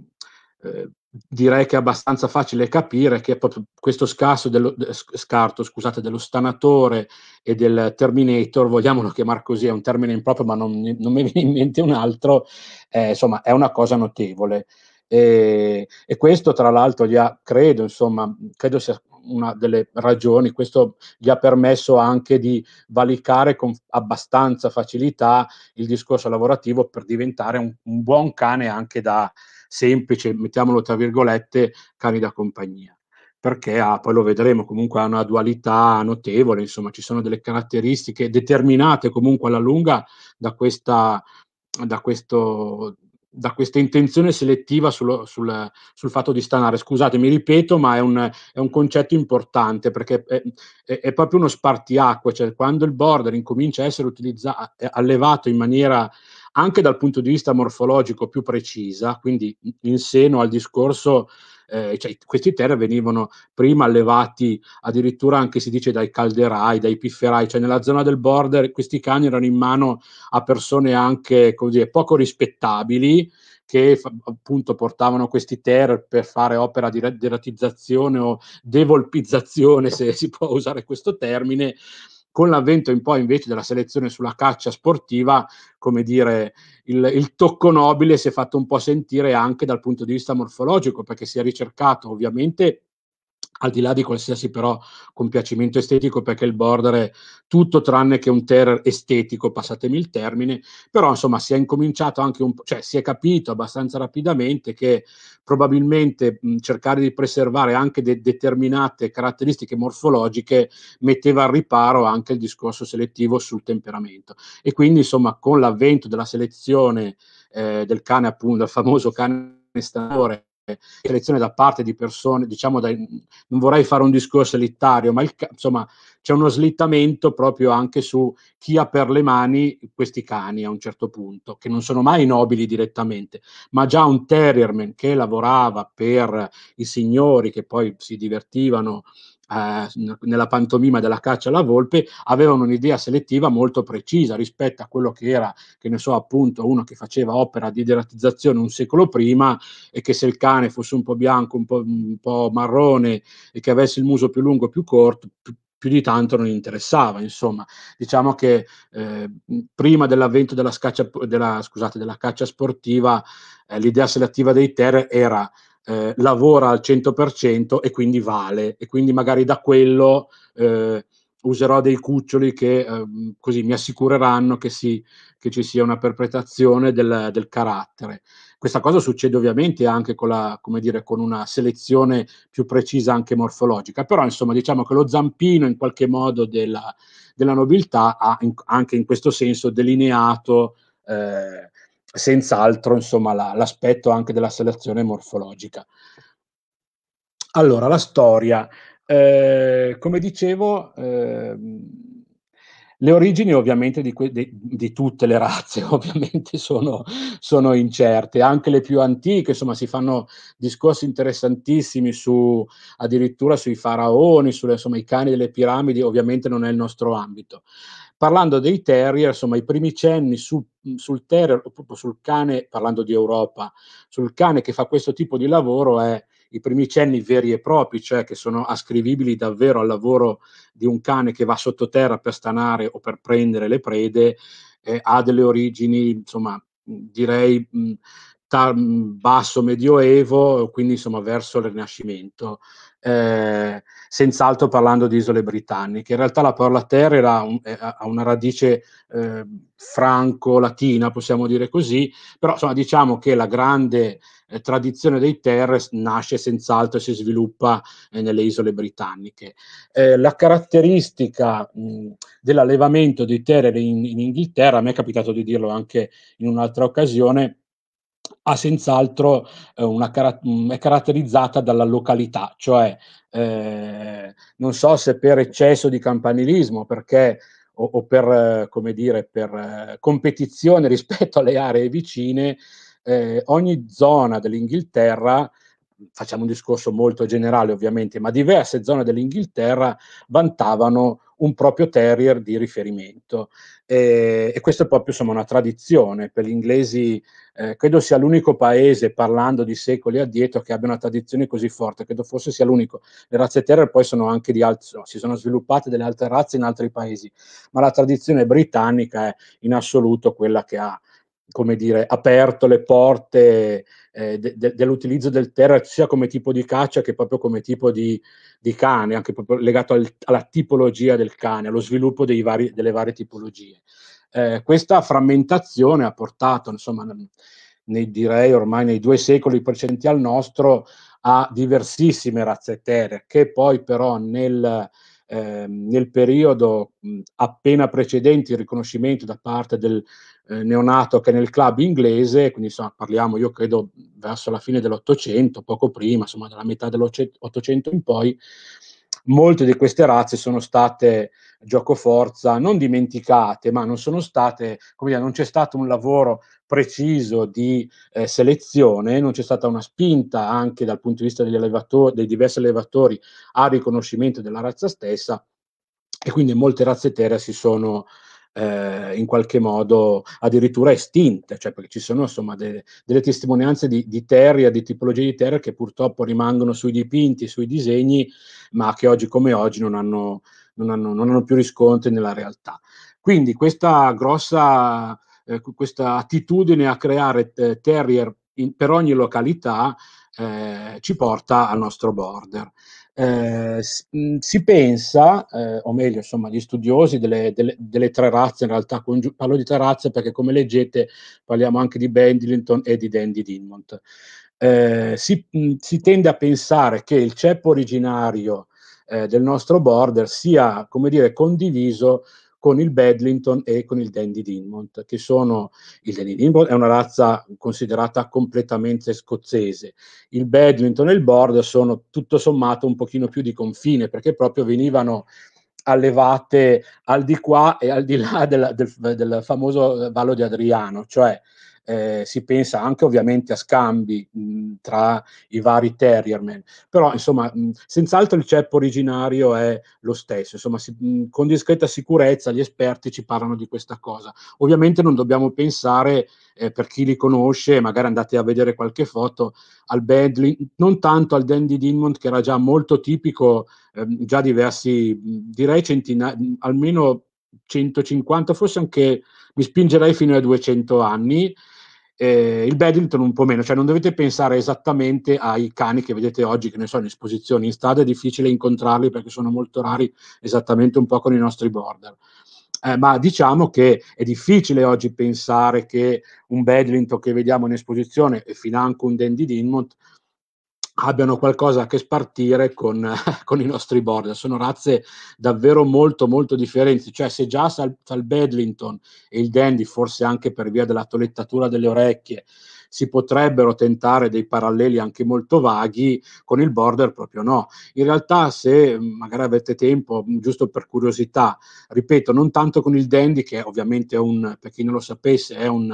eh, direi che è abbastanza facile capire che proprio questo dello, scarto scusate, dello stanatore e del Terminator, vogliamolo chiamare così, è un termine improprio ma non, non mi viene in mente un altro, eh, insomma è una cosa notevole. E, e questo, tra l'altro, gli ha, credo, insomma, credo sia una delle ragioni, questo gli ha permesso anche di valicare con abbastanza facilità il discorso lavorativo per diventare un, un buon cane anche da semplice, mettiamolo tra virgolette, cane da compagnia perché ha, ah, poi lo vedremo, comunque ha una dualità notevole, insomma ci sono delle caratteristiche determinate comunque alla lunga da, questa, da questo da questa intenzione selettiva sul, sul, sul, fatto di stanare. Scusate, mi ripeto, ma è un, è un concetto importante perché è, è, è, proprio uno spartiacque, cioè quando il border incomincia a essere utilizzato, allevato in maniera anche dal punto di vista morfologico più precisa, quindi in seno al discorso eh, cioè, questi terre venivano prima allevati addirittura anche si dice dai calderai, dai pifferai, cioè nella zona del border questi cani erano in mano a persone anche così, poco rispettabili che appunto portavano questi ter per fare opera di deratizzazione o devolpizzazione, se si può usare questo termine, con l'avvento in poi invece della selezione sulla caccia sportiva, come dire, il, il, tocco nobile si è fatto un po' sentire anche dal punto di vista morfologico, perché si è ricercato ovviamente al di là di qualsiasi però compiacimento estetico, perché il border è tutto tranne che un terror estetico, passatemi il termine, però insomma si è incominciato anche un po', cioè si è capito abbastanza rapidamente che probabilmente mh, cercare di preservare anche de- determinate caratteristiche morfologiche metteva al riparo anche il discorso selettivo sul temperamento. E quindi insomma con l'avvento della selezione eh, del cane appunto, del famoso cane stanore selezione da parte di persone, diciamo, dai, non vorrei fare un discorso elittario, ma il, insomma c'è uno slittamento proprio anche su chi ha per le mani questi cani a un certo punto, che non sono mai nobili direttamente, ma già un terrierman che lavorava per i signori che poi si divertivano eh, nella pantomima della caccia alla volpe, avevano un'idea selettiva molto precisa rispetto a quello che era, che ne so, appunto uno che faceva opera di idratizzazione un secolo prima e che se il cane fosse un po' bianco, un po', un po marrone e che avesse il muso più lungo o più corto, più, più di tanto non interessava. Insomma, diciamo che eh, prima dell'avvento della, scaccia, della, scusate, della caccia sportiva, eh, l'idea selettiva dei ter era eh, lavora al 100% e quindi vale e quindi magari da quello eh, userò dei cuccioli che eh, così mi assicureranno che, si, che ci sia una perpetrazione del, del, carattere. Questa cosa succede ovviamente anche con, la, dire, con, una selezione più precisa anche morfologica, però insomma diciamo che lo zampino in qualche modo della, della nobiltà ha in, anche in questo senso delineato eh, senz'altro insomma, la, l'aspetto anche della selezione morfologica. Allora, la storia. Eh, come dicevo, eh, le origini ovviamente di, que- di, di tutte le razze [LAUGHS] ovviamente sono, sono, incerte, anche le più antiche, insomma si fanno discorsi interessantissimi su, addirittura sui faraoni, sui cani delle piramidi, ovviamente non è il nostro ambito. Parlando dei terrier, insomma, i primi cenni su, sul terrier, proprio sul cane, parlando di Europa, sul cane che fa questo tipo di lavoro è i primi cenni veri e propri, cioè che sono ascrivibili davvero al lavoro di un cane che va sottoterra per stanare o per prendere le prede, eh, ha delle origini, insomma, direi mh, tar- basso medioevo, quindi insomma verso il Rinascimento eh, senz'altro parlando di isole britanniche. In realtà la parola terra un, eh, ha una radice eh, franco-latina, possiamo dire così, però insomma, diciamo che la grande eh, tradizione dei terre nasce senz'altro e si sviluppa eh, nelle isole britanniche. Eh, la caratteristica mh, dell'allevamento dei terre in, in Inghilterra, a me è capitato di dirlo anche in un'altra occasione, ha senz'altro eh, una carat- mm, è caratterizzata dalla località, cioè eh, non so se per eccesso di campanilismo, perché o, o per, eh, come dire, per eh, competizione [LAUGHS] rispetto alle aree vicine, eh, ogni zona dell'Inghilterra facciamo un discorso molto generale ovviamente, ma diverse zone dell'Inghilterra vantavano un proprio terrier di riferimento. Eh, e, e questa è proprio insomma, una tradizione. Per gli inglesi eh, credo sia l'unico paese, parlando di secoli addietro, che abbia una tradizione così forte, credo forse sia l'unico. Le razze Terra poi sono anche di altri, si sono sviluppate delle altre razze in altri paesi, ma la tradizione britannica è in assoluto quella che ha, come dire, aperto le porte eh, de, de, dell'utilizzo del terra sia come tipo di caccia che proprio come tipo di, di cane, anche proprio legato al, alla tipologia del cane, allo sviluppo vari, delle varie tipologie eh, questa frammentazione ha portato, insomma, nei, direi ormai nei due secoli precedenti al nostro, a diversissime razze etere, che poi però nel, eh, nel periodo mh, appena precedente il riconoscimento da parte del eh, neonato che è nel club inglese, quindi insomma, parliamo io credo verso la fine dell'Ottocento, poco prima, insomma dalla metà dell'Ottocento in poi, molte di queste razze sono state giocoforza non dimenticate, ma non sono state, come dire, non c'è stato un lavoro preciso di eh, selezione, non c'è stata una spinta anche dal punto di vista degli allevatori, dei diversi allevatori al riconoscimento della razza stessa e quindi molte razze terra si sono eh, in qualche modo addirittura estinte, cioè perché ci sono insomma de- delle testimonianze di, di terra, di tipologie di terra che purtroppo rimangono sui dipinti, sui disegni, ma che oggi come oggi non hanno non hanno, non hanno più riscontri nella realtà. Quindi questa grossa eh, questa attitudine a creare eh, terrier in, per ogni località eh, ci porta al nostro border. Eh, si pensa, eh, o meglio, insomma, gli studiosi delle, delle, delle tre razze, in realtà congi- parlo di tre razze perché come leggete parliamo anche di Bendington e di Dandy Dinmont. Eh, si, si, tende a pensare che il ceppo originario eh, del nostro border sia, come dire, condiviso con il Bedlington e con il Dandy Dinmont, che sono il Dandy Dinmont è una razza considerata completamente scozzese. Il Bedlington e il Border sono tutto sommato un pochino più di confine, perché proprio venivano allevate al di qua e al di là del, del, del famoso vallo di Adriano, cioè eh, si pensa anche ovviamente a scambi mh, tra i vari terrierman, però insomma mh, senz'altro il ceppo originario è lo stesso, insomma si, mh, con discreta sicurezza gli esperti ci parlano di questa cosa. Ovviamente non dobbiamo pensare, eh, per chi li conosce, magari andate a vedere qualche foto, al Badly, non tanto al Dandy Dimmond che era già molto tipico, eh, già diversi, direi centinaia, almeno 150, forse anche mi spingerei fino ai 200 anni. Eh, il badminton un po' meno, cioè non dovete pensare esattamente ai cani che vedete oggi, che ne sono in esposizione in strada, è difficile incontrarli perché sono molto rari, esattamente un po' con i nostri border. Eh, ma diciamo che è difficile oggi pensare che un badminton che vediamo in esposizione e financo un Dandy Dinmont abbiano qualcosa a che spartire con, [LAUGHS] con, i nostri border. Sono razze davvero molto molto differenti, cioè se già tra il Bedlington e il Dandy, forse anche per via della tolettatura delle orecchie, si potrebbero tentare dei paralleli anche molto vaghi, con il border proprio no. In realtà se mm, magari avete tempo, mm, giusto per curiosità, ripeto, non tanto con il Dandy, che ovviamente è un, per chi non lo sapesse, è un,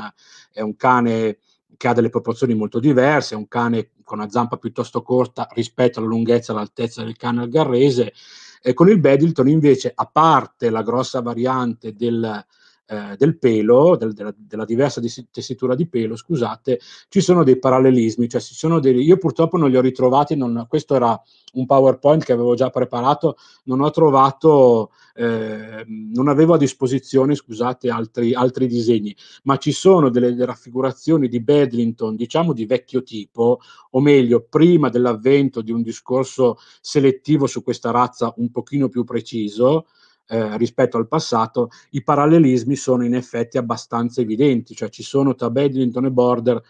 è un cane che ha delle proporzioni molto diverse, un cane con una zampa piuttosto corta rispetto alla lunghezza e all'altezza del cane al garrese, e con il Bedilton invece, a parte la grossa variante del, eh, del pelo, del, della, della, diversa tessitura di pelo, scusate, ci sono dei parallelismi, cioè ci sono dei, io purtroppo non li ho ritrovati, non, questo era un PowerPoint che avevo già preparato, non ho trovato, eh, non avevo a disposizione, scusate, altri, altri disegni, ma ci sono delle, delle raffigurazioni di Bedlington, diciamo di vecchio tipo, o meglio, prima dell'avvento di un discorso selettivo su questa razza un pochino più preciso, eh, rispetto al passato, i parallelismi sono in effetti abbastanza evidenti, cioè ci sono tra Bedlington e Border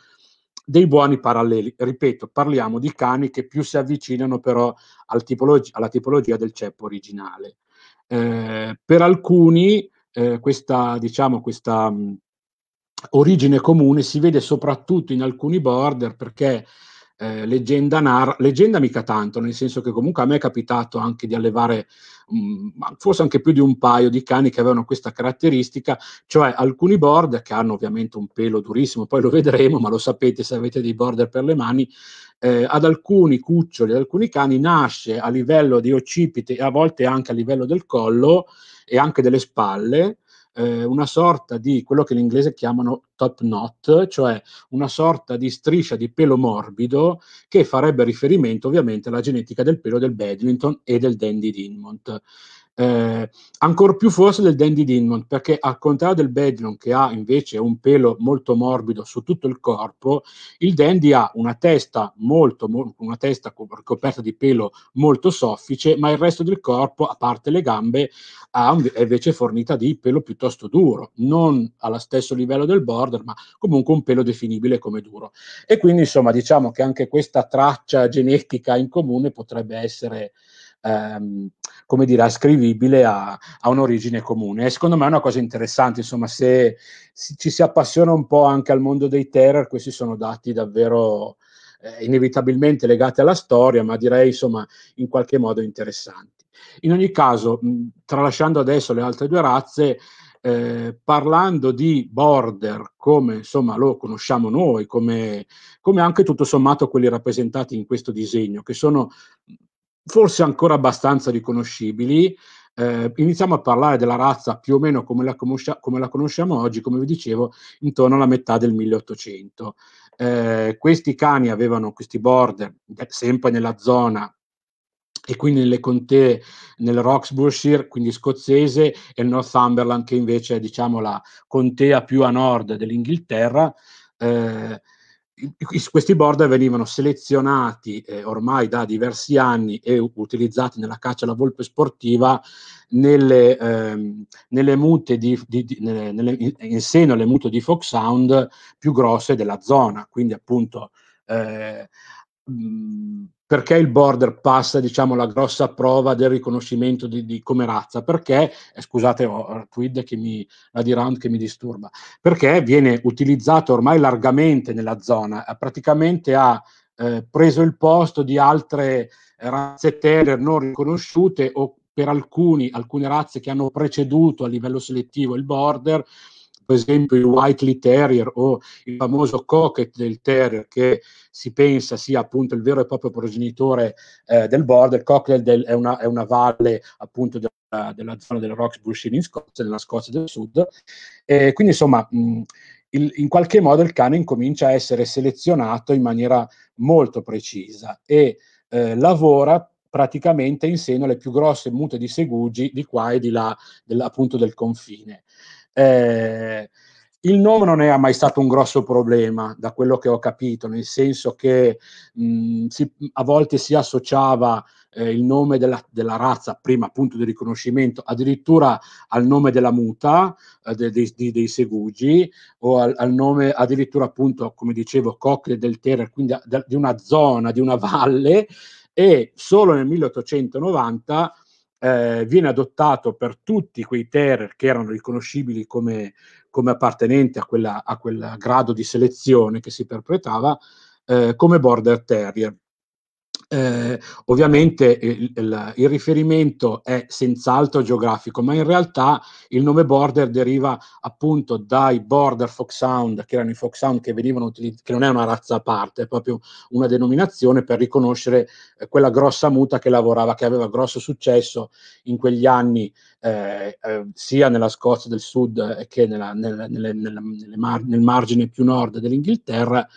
dei buoni paralleli. Ripeto, parliamo di cani che più si avvicinano però al tipologi- alla tipologia del ceppo originale. Eh, per alcuni eh, questa, diciamo, questa mh, origine comune si vede soprattutto in alcuni border perché eh, leggenda, narra, leggenda mica tanto, nel senso che comunque a me è capitato anche di allevare mh, mm, forse anche più di un paio di cani che avevano questa caratteristica, cioè alcuni border che hanno ovviamente un pelo durissimo, poi lo vedremo, ma lo sapete se avete dei border per le mani, eh, ad alcuni cuccioli, ad alcuni cani nasce a livello di occipite e a volte anche a livello del collo e anche delle spalle, eh, una sorta di quello che in inglese chiamano top knot, cioè una sorta di striscia di pelo morbido che farebbe riferimento ovviamente alla genetica del pelo del Badminton e del Dandy Dinmont eh, ancora più forse del Dandy Dinmont, perché al contrario del Bedlam, che ha invece un pelo molto morbido su tutto il corpo, il Dandy ha una testa, molto, mo- una testa coperta di pelo molto soffice, ma il resto del corpo, a parte le gambe, un- è invece fornita di pelo piuttosto duro, non allo stesso livello del border, ma comunque un pelo definibile come duro. E quindi insomma diciamo che anche questa traccia genetica in comune potrebbe essere ehm, come dire, ascrivibile a, a, un'origine comune. E secondo me è una cosa interessante, insomma, se ci si appassiona un po' anche al mondo dei terror, questi sono dati davvero eh, inevitabilmente legati alla storia, ma direi, insomma, in qualche modo interessanti. In ogni caso, mh, tralasciando adesso le altre due razze, eh, parlando di border come insomma lo conosciamo noi, come, come, anche tutto sommato quelli rappresentati in questo disegno, che sono forse ancora abbastanza riconoscibili. Eh, iniziamo a parlare della razza più o meno come la, conoscia- come la, conosciamo oggi, come vi dicevo, intorno alla metà del 1800. Eh, questi cani avevano questi border eh, sempre nella zona e quindi nelle contee nel Roxburghshire, quindi scozzese, e il Northumberland, che invece è diciamo, la contea più a nord dell'Inghilterra. Eh, questi board venivano selezionati eh, ormai da diversi anni e utilizzati nella caccia alla volpe sportiva nelle, ehm, nelle mute di, di, di nelle, nelle, in seno alle mute di Fox Sound più grosse della zona, quindi appunto eh, mh, perché il border passa diciamo, la grossa prova del riconoscimento di, di come razza? Perché, eh, scusate, ho oh, la che mi, la di round che mi disturba, perché viene utilizzato ormai largamente nella zona, eh, praticamente ha eh, preso il posto di altre razze terrier non riconosciute o per alcuni, alcune razze che hanno preceduto a livello selettivo il border, per esempio il Whiteley Terrier o il famoso Cocket del Terrier che si pensa sia appunto il vero e proprio progenitore eh, del Border, Cocknell del, è, una, è, una, valle appunto della, della zona del Roxbush in Scozia, della Scozia del Sud. E quindi insomma... Mh, il, in qualche modo il cane incomincia a essere selezionato in maniera molto precisa e eh, lavora praticamente in seno alle più grosse mute di segugi di qua e di là del, appunto del confine. Eh, il nome non è mai stato un grosso problema, da quello che ho capito, nel senso che mh, si, a volte si associava eh, il nome della, della, razza, prima appunto di riconoscimento, addirittura al nome della muta, eh, de, de, de, dei segugi, o al, al, nome addirittura appunto, come dicevo, Cocle del Terra, quindi a, di una zona, di una [LAUGHS] valle, e solo nel 1890 eh, viene adottato per tutti quei ter che erano riconoscibili come, come appartenenti a, quella, a, quel grado di selezione che si perpetrava eh, come border terrier. Eh, ovviamente il, il, il, riferimento è senz'altro geografico, ma in realtà il nome border deriva appunto dai border foxhound, che erano i foxhound che venivano utilizzati, che non è una razza a parte, è proprio una denominazione per riconoscere eh, quella grossa muta che lavorava, che aveva grosso successo in quegli anni eh, ehm, sia nella Scozia del Sud eh, che nella, nel, nelle, nelle mar- nel margine più nord dell'Inghilterra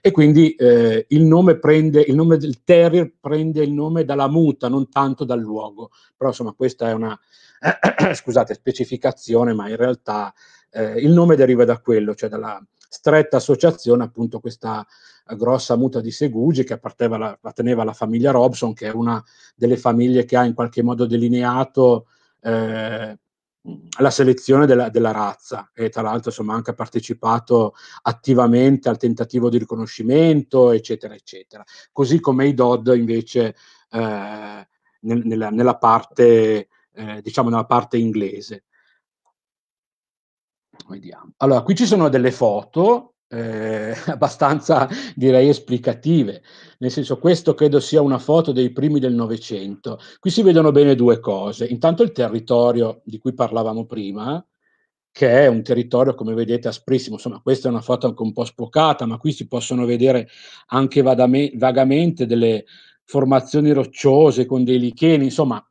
e quindi eh, il, nome prende, il nome del terrier prende il nome dalla muta, non tanto dal luogo, però insomma questa è una [CLEARS THROAT] scusate, specificazione, ma in realtà eh, il nome deriva da quello, cioè dalla stretta associazione appunto questa grossa muta di Segugi che apparteneva alla, famiglia Robson, che è una delle famiglie che ha in qualche modo delineato eh, la selezione della, della, razza e tra l'altro insomma anche partecipato attivamente al tentativo di riconoscimento eccetera eccetera così come i Dodd invece eh, nel, nella, nella, parte eh, diciamo nella parte inglese vediamo allora qui ci sono delle foto eh, [LAUGHS] abbastanza direi esplicative. Nel senso, questo credo sia una foto dei primi del Novecento. Qui si vedono bene due cose. Intanto il territorio di cui parlavamo prima, che è un territorio, come vedete, asprissimo. Insomma, questa è una foto anche un po' spocata, ma qui si possono vedere anche vadame, vagamente delle formazioni rocciose con dei licheni, insomma,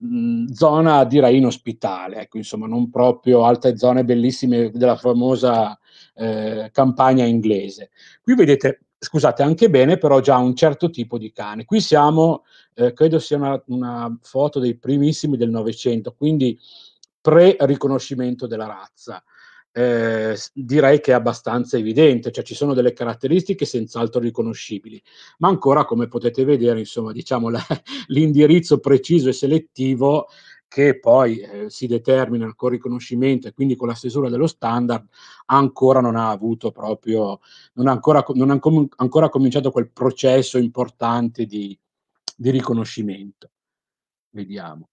mh, mm, zona direi inospitale, ecco, insomma, non proprio alte zone bellissime della famosa eh, campagna inglese. Qui vedete, scusate, anche bene però già un certo tipo di cane. Qui siamo, eh, credo sia una, una foto dei primissimi del Novecento, quindi pre-riconoscimento della razza. Eh, direi che è abbastanza evidente, cioè ci sono delle caratteristiche senz'altro riconoscibili, ma ancora come potete vedere, insomma, diciamo la, [LAUGHS] l'indirizzo preciso e selettivo che poi eh, si determinano col riconoscimento e quindi con la stesura dello standard, ancora non ha avuto proprio, non ha ancora, non ha com- ancora cominciato quel processo importante di, di riconoscimento. Vediamo.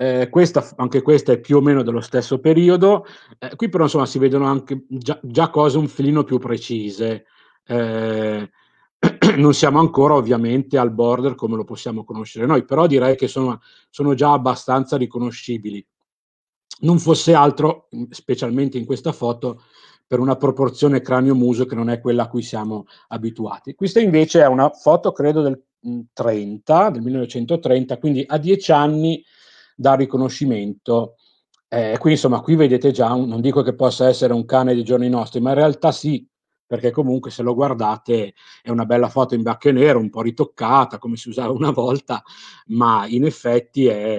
Eh, questa, anche questa è più o meno dello stesso periodo. Eh, qui però insomma si vedono anche già, già cose un filino più precise. Eh, [CLEARS THROAT] non siamo ancora ovviamente al border come lo possiamo conoscere noi, però direi che sono, sono già abbastanza riconoscibili. Non fosse altro, specialmente in questa foto, per una proporzione cranio-muso che non è quella a cui siamo abituati. Questa invece è una foto, credo, del 30, mm, del 1930, quindi a dieci anni dal riconoscimento. Eh, qui, insomma, qui vedete già, un, non dico che possa essere un cane dei giorni nostri, ma in realtà sì, perché comunque se lo guardate è una bella foto in bianco e nero, un po' ritoccata come si usava una volta, ma in effetti è,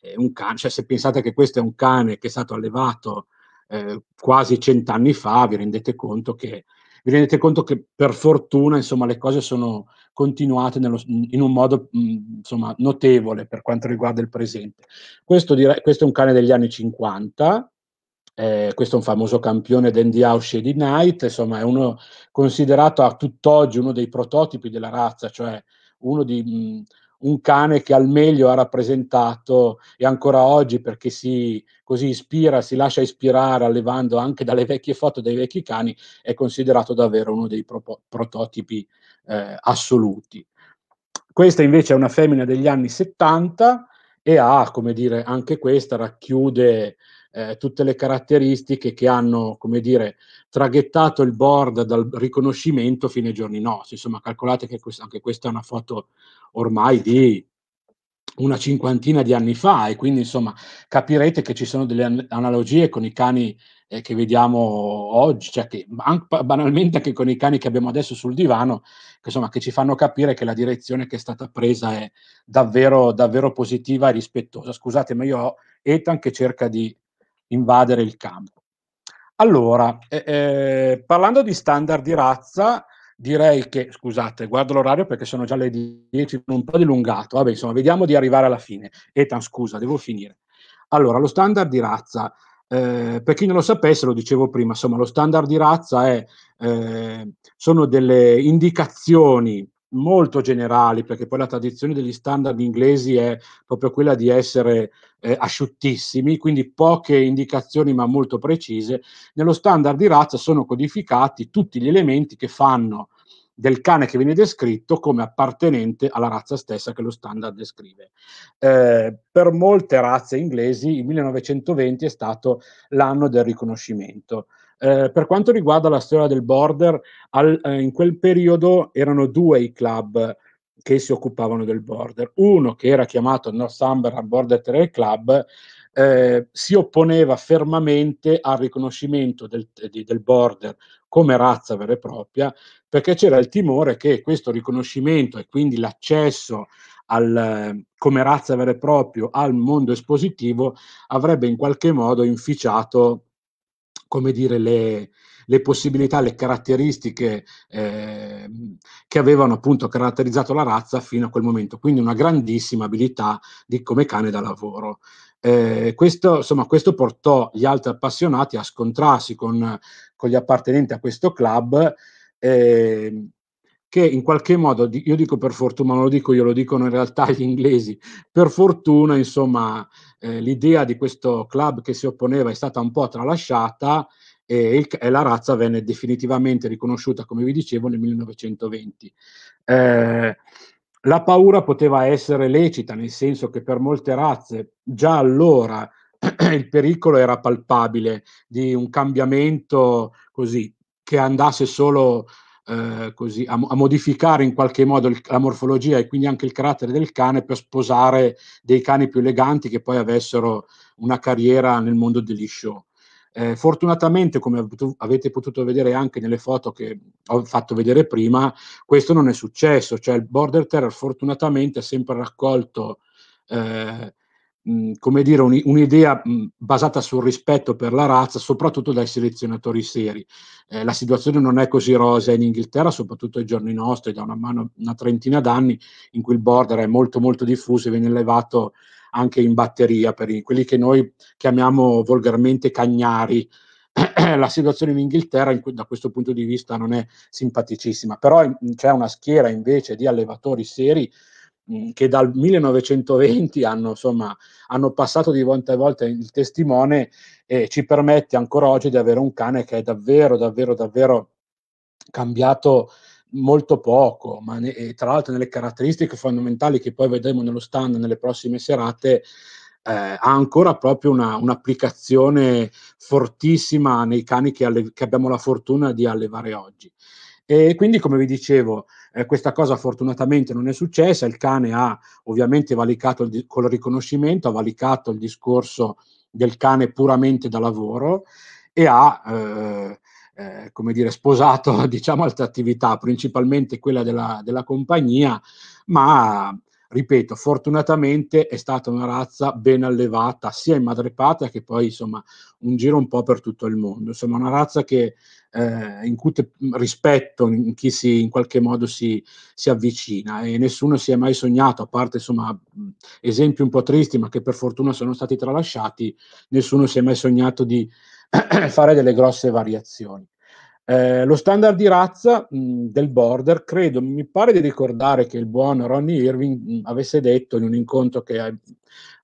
è un cane, cioè se pensate che questo è un cane che è stato allevato eh, quasi cent'anni fa, vi rendete conto che vi rendete conto che per fortuna insomma, le cose sono continuate nello, in un modo mh, mhmm, insomma, notevole per quanto riguarda il presente. Questo, dire, questo, è un cane degli anni 50, eh, questo è un famoso campione d'Andy House Shady Knight, insomma è uno considerato a tutt'oggi uno dei prototipi della razza, cioè uno di, mh, un cane che al meglio ha rappresentato e ancora oggi perché si così ispira, si lascia ispirare allevando anche dalle vecchie foto dei vecchi cani, è considerato davvero uno dei pro- prototipi eh, assoluti. Questa invece è una femmina degli anni 70 e ha, come dire, anche questa racchiude eh, tutte le caratteristiche che hanno, come dire, traghettato il board dal riconoscimento fino ai giorni nostri. Insomma, calcolate che questa, anche questa è una foto ormai di una cinquantina di anni fa e quindi insomma capirete che ci sono delle analogie con i cani eh, che vediamo oggi, cioè che anche, banalmente anche con i cani che abbiamo adesso sul divano, che, insomma che ci fanno capire che la direzione che è stata presa è davvero, davvero positiva e rispettosa. Scusate, ma io ho Ethan che cerca di invadere il campo. Allora, eh, eh, parlando di standard di razza, direi che, scusate, guardo l'orario perché sono già le 10, un po' dilungato, vabbè, insomma, vediamo di arrivare alla fine. Etan, scusa, devo finire. Allora, lo standard di razza, eh, per chi non lo sapesse, lo dicevo prima, insomma, lo standard di razza è, eh, sono delle indicazioni molto generali, perché poi la tradizione degli standard inglesi è proprio quella di essere eh, asciuttissimi, quindi poche indicazioni ma molto precise. Nello standard di razza sono codificati tutti gli elementi che fanno del cane che viene descritto come appartenente alla razza stessa che lo standard descrive. Eh, per molte razze inglesi il 1920 è stato l'anno del riconoscimento. Eh, per quanto riguarda la storia del border, al, eh, in quel periodo erano due i club che si occupavano del border. Uno che era chiamato Northumberland Border Trail Club eh, si opponeva fermamente al riconoscimento del, di, del border come razza vera e propria perché c'era il timore che questo riconoscimento e quindi l'accesso al, come razza vera e propria al mondo espositivo avrebbe in qualche modo inficiato come dire, le, le possibilità, le caratteristiche eh, che avevano appunto caratterizzato la razza fino a quel momento, quindi una grandissima abilità di, come cane da lavoro. Eh, questo, insomma, questo portò gli altri appassionati a scontrarsi con, con gli appartenenti a questo club eh, che in qualche modo, io dico per fortuna, non lo dico io, lo dicono in realtà gli inglesi, per fortuna insomma eh, l'idea di questo club che si opponeva è stata un po' tralasciata e, il, e la razza venne definitivamente riconosciuta, come vi dicevo, nel 1920. Eh, la paura poteva essere lecita, nel senso che per molte razze già allora [CLEARS THROAT] il pericolo era palpabile di un cambiamento così che andasse solo eh, così, a, a, modificare in qualche modo il, la morfologia e quindi anche il carattere del cane per sposare dei cani più eleganti che poi avessero una carriera nel mondo degli show. Eh, fortunatamente, come avete potuto vedere anche nelle foto che ho fatto vedere prima, questo non è successo, cioè il Border Terror fortunatamente ha sempre raccolto eh, come dire, un'idea basata sul rispetto per la razza, soprattutto dai selezionatori seri. Eh, la situazione non è così rosa in Inghilterra, soprattutto ai giorni nostri, da una, mano, una trentina d'anni in cui il border è molto molto diffuso e viene levato anche in batteria per quelli che noi chiamiamo volgarmente cagnari. [CLEARS THROAT] la situazione in Inghilterra in cui, da questo punto di vista non è simpaticissima, però c'è una schiera invece di allevatori seri Mm, che dal 1920 hanno, insomma, hanno passato di volta in volta il testimone e ci permette ancora oggi di avere un cane che è davvero, davvero, davvero cambiato molto poco, ma ne, tra l'altro nelle caratteristiche fondamentali che poi vedremo nello stand nelle prossime serate, eh, ha ancora proprio una, un'applicazione fortissima nei cani che, alle, che abbiamo la fortuna di allevare oggi. E quindi, come vi dicevo, eh, questa cosa fortunatamente non è successa, il cane ha ovviamente valicato il, col riconoscimento, ha valicato il discorso del cane puramente da lavoro e ha eh, eh, come dire, sposato [LAUGHS] diciamo, altre attività, principalmente quella della, della compagnia, ma ripeto, fortunatamente è stata una razza ben allevata sia in madrepata che poi insomma un giro un po' per tutto il mondo. Insomma, una razza che eh, incute mm, rispetto in chi si, in qualche modo si, si, avvicina e nessuno si è mai sognato, a parte insomma mm, esempi un po' tristi ma che per fortuna sono stati tralasciati, nessuno si è mai sognato di [CLEARS THROAT] fare delle grosse variazioni. Eh, lo standard di razza mh, mm, del border, credo, mi pare di ricordare che il buon Ronnie Irving mh, avesse detto in un incontro che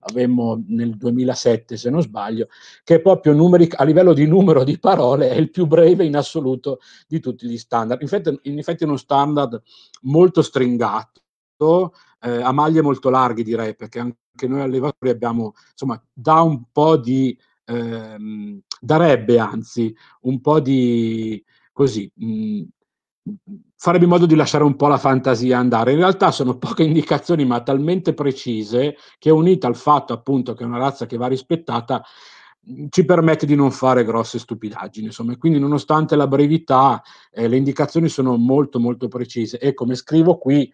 avemmo nel 2007 se non sbaglio, che proprio numeri, a livello di numero di parole è il più breve in assoluto di tutti gli standard. Infatti, in effetti è uno standard molto stringato, eh, a maglie molto larghe direi, perché anche noi allevatori abbiamo, insomma, da un po' di, ehm, darebbe anzi, un po' di, così, mh, mm, farebbe in modo di lasciare un po' la fantasia andare. In realtà sono [LAUGHS] poche indicazioni, ma talmente precise, che unita al fatto appunto che è una razza che va rispettata, ci permette di non fare grosse stupidaggini. Insomma, quindi, nonostante la brevità, eh, le indicazioni sono molto molto precise. E come scrivo qui,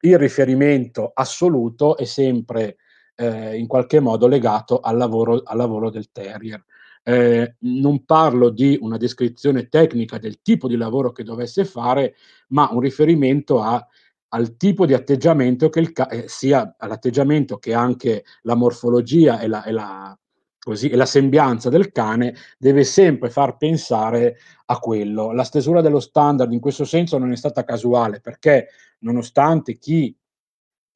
il riferimento assoluto è sempre eh, in qualche modo legato al lavoro, al lavoro del terrier eh, non parlo di una descrizione tecnica del tipo di lavoro che dovesse fare, ma un riferimento a, al tipo di atteggiamento che il, eh, sia l'atteggiamento che anche la morfologia e la, e la così, e la sembianza del cane deve sempre far pensare a quello. La stesura dello standard in questo senso non è stata casuale, perché nonostante chi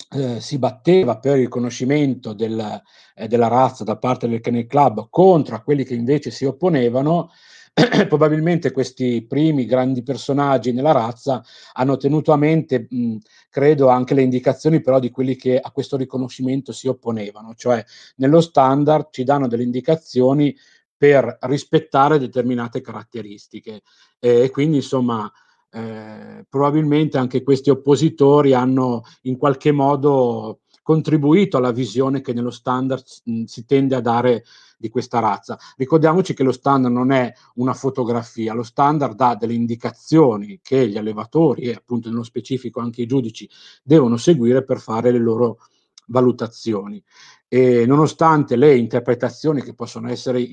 eh, si batteva per il riconoscimento del, eh, della razza da parte del Kennel Club contro quelli che invece si opponevano, [CLEARS THROAT] probabilmente questi primi grandi personaggi nella razza hanno tenuto a mente, mh, credo, anche le indicazioni però di quelli che a questo riconoscimento si opponevano, cioè nello standard ci danno delle indicazioni per rispettare determinate caratteristiche eh, e quindi insomma eh, probabilmente anche questi oppositori hanno in qualche modo contribuito alla visione che nello standard mh, si tende a dare di questa razza. Ricordiamoci che lo standard non è una fotografia, lo standard dà delle indicazioni che gli allevatori e appunto nello specifico anche i giudici devono seguire per fare le loro valutazioni. E nonostante le interpretazioni che possono essere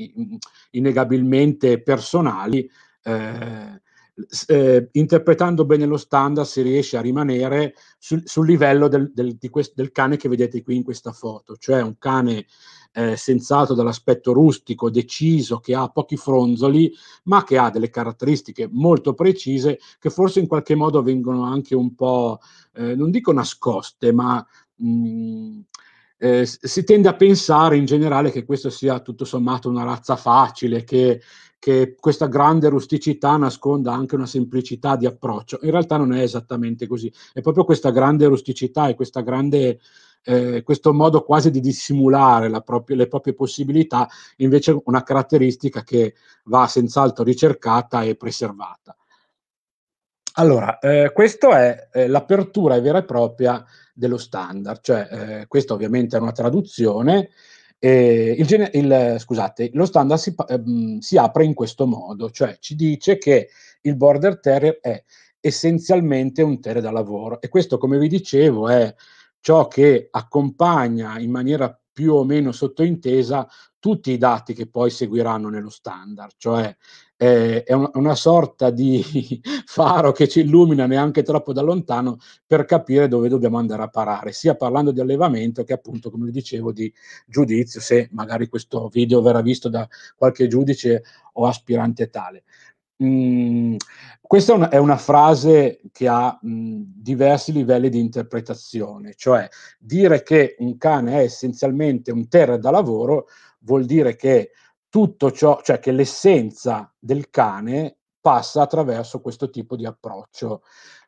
innegabilmente personali, eh, eh, interpretando bene lo standard si riesce a rimanere sul, sul livello del, del, quest, del, cane che vedete qui in questa foto, cioè un cane eh, senz'altro dall'aspetto rustico, deciso, che ha pochi fronzoli, ma che ha delle caratteristiche molto precise che forse in qualche modo vengono anche un po', eh, non dico nascoste, ma... Mh, mm, eh, si tende a pensare in generale che questo sia tutto sommato una razza facile, che che questa grande rusticità nasconda anche una semplicità di approccio. In realtà non è esattamente così, è proprio questa grande rusticità e questa grande, eh, questo modo quasi di dissimulare propria, le proprie possibilità, invece una caratteristica che va senz'altro ricercata e preservata. Allora, eh, questa è eh, l'apertura vera e propria dello standard, cioè eh, questa ovviamente è una traduzione, eh, il, il, scusate, lo standard si, ehm, si, apre in questo modo, cioè ci dice che il border terrier è essenzialmente un terrier da lavoro e questo, come vi dicevo, è ciò che accompagna in maniera più o meno sottointesa tutti i dati che poi seguiranno nello standard, cioè eh, è un, una sorta di [LAUGHS] faro che ci illumina neanche troppo da lontano per capire dove dobbiamo andare a parare, sia parlando di allevamento che appunto, come dicevo, di giudizio, se magari questo video verrà visto da qualche giudice o aspirante tale. Mm, questa è una, è una, frase che ha mh, mm, diversi livelli di interpretazione, cioè dire che un cane è essenzialmente un terra da lavoro vuol dire che tutto ciò, cioè che l'essenza del cane passa attraverso questo tipo di approccio.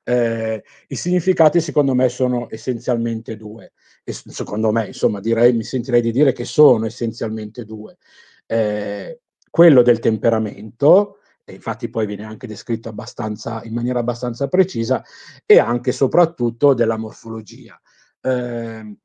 Eh, I significati secondo me sono essenzialmente due, e secondo me, insomma, direi, mi sentirei di dire che sono essenzialmente due. Eh, quello del temperamento, e infatti poi viene anche descritto abbastanza, in maniera abbastanza precisa, e anche e soprattutto della morfologia. Eh,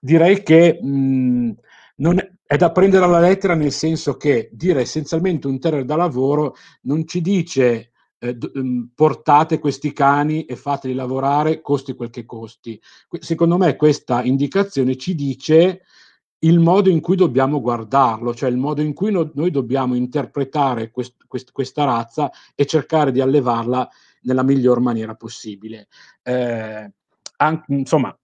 direi che mh, non è, è da prendere alla lettera nel senso che dire essenzialmente un terrore da lavoro non ci dice eh, d- mm, portate questi cani e fateli lavorare, costi quel che costi. Que- secondo me questa indicazione ci dice il modo in cui dobbiamo guardarlo, cioè il modo in cui no- noi dobbiamo interpretare quest- quest- questa razza e cercare di allevarla nella miglior maniera possibile. Eh, anche, insomma,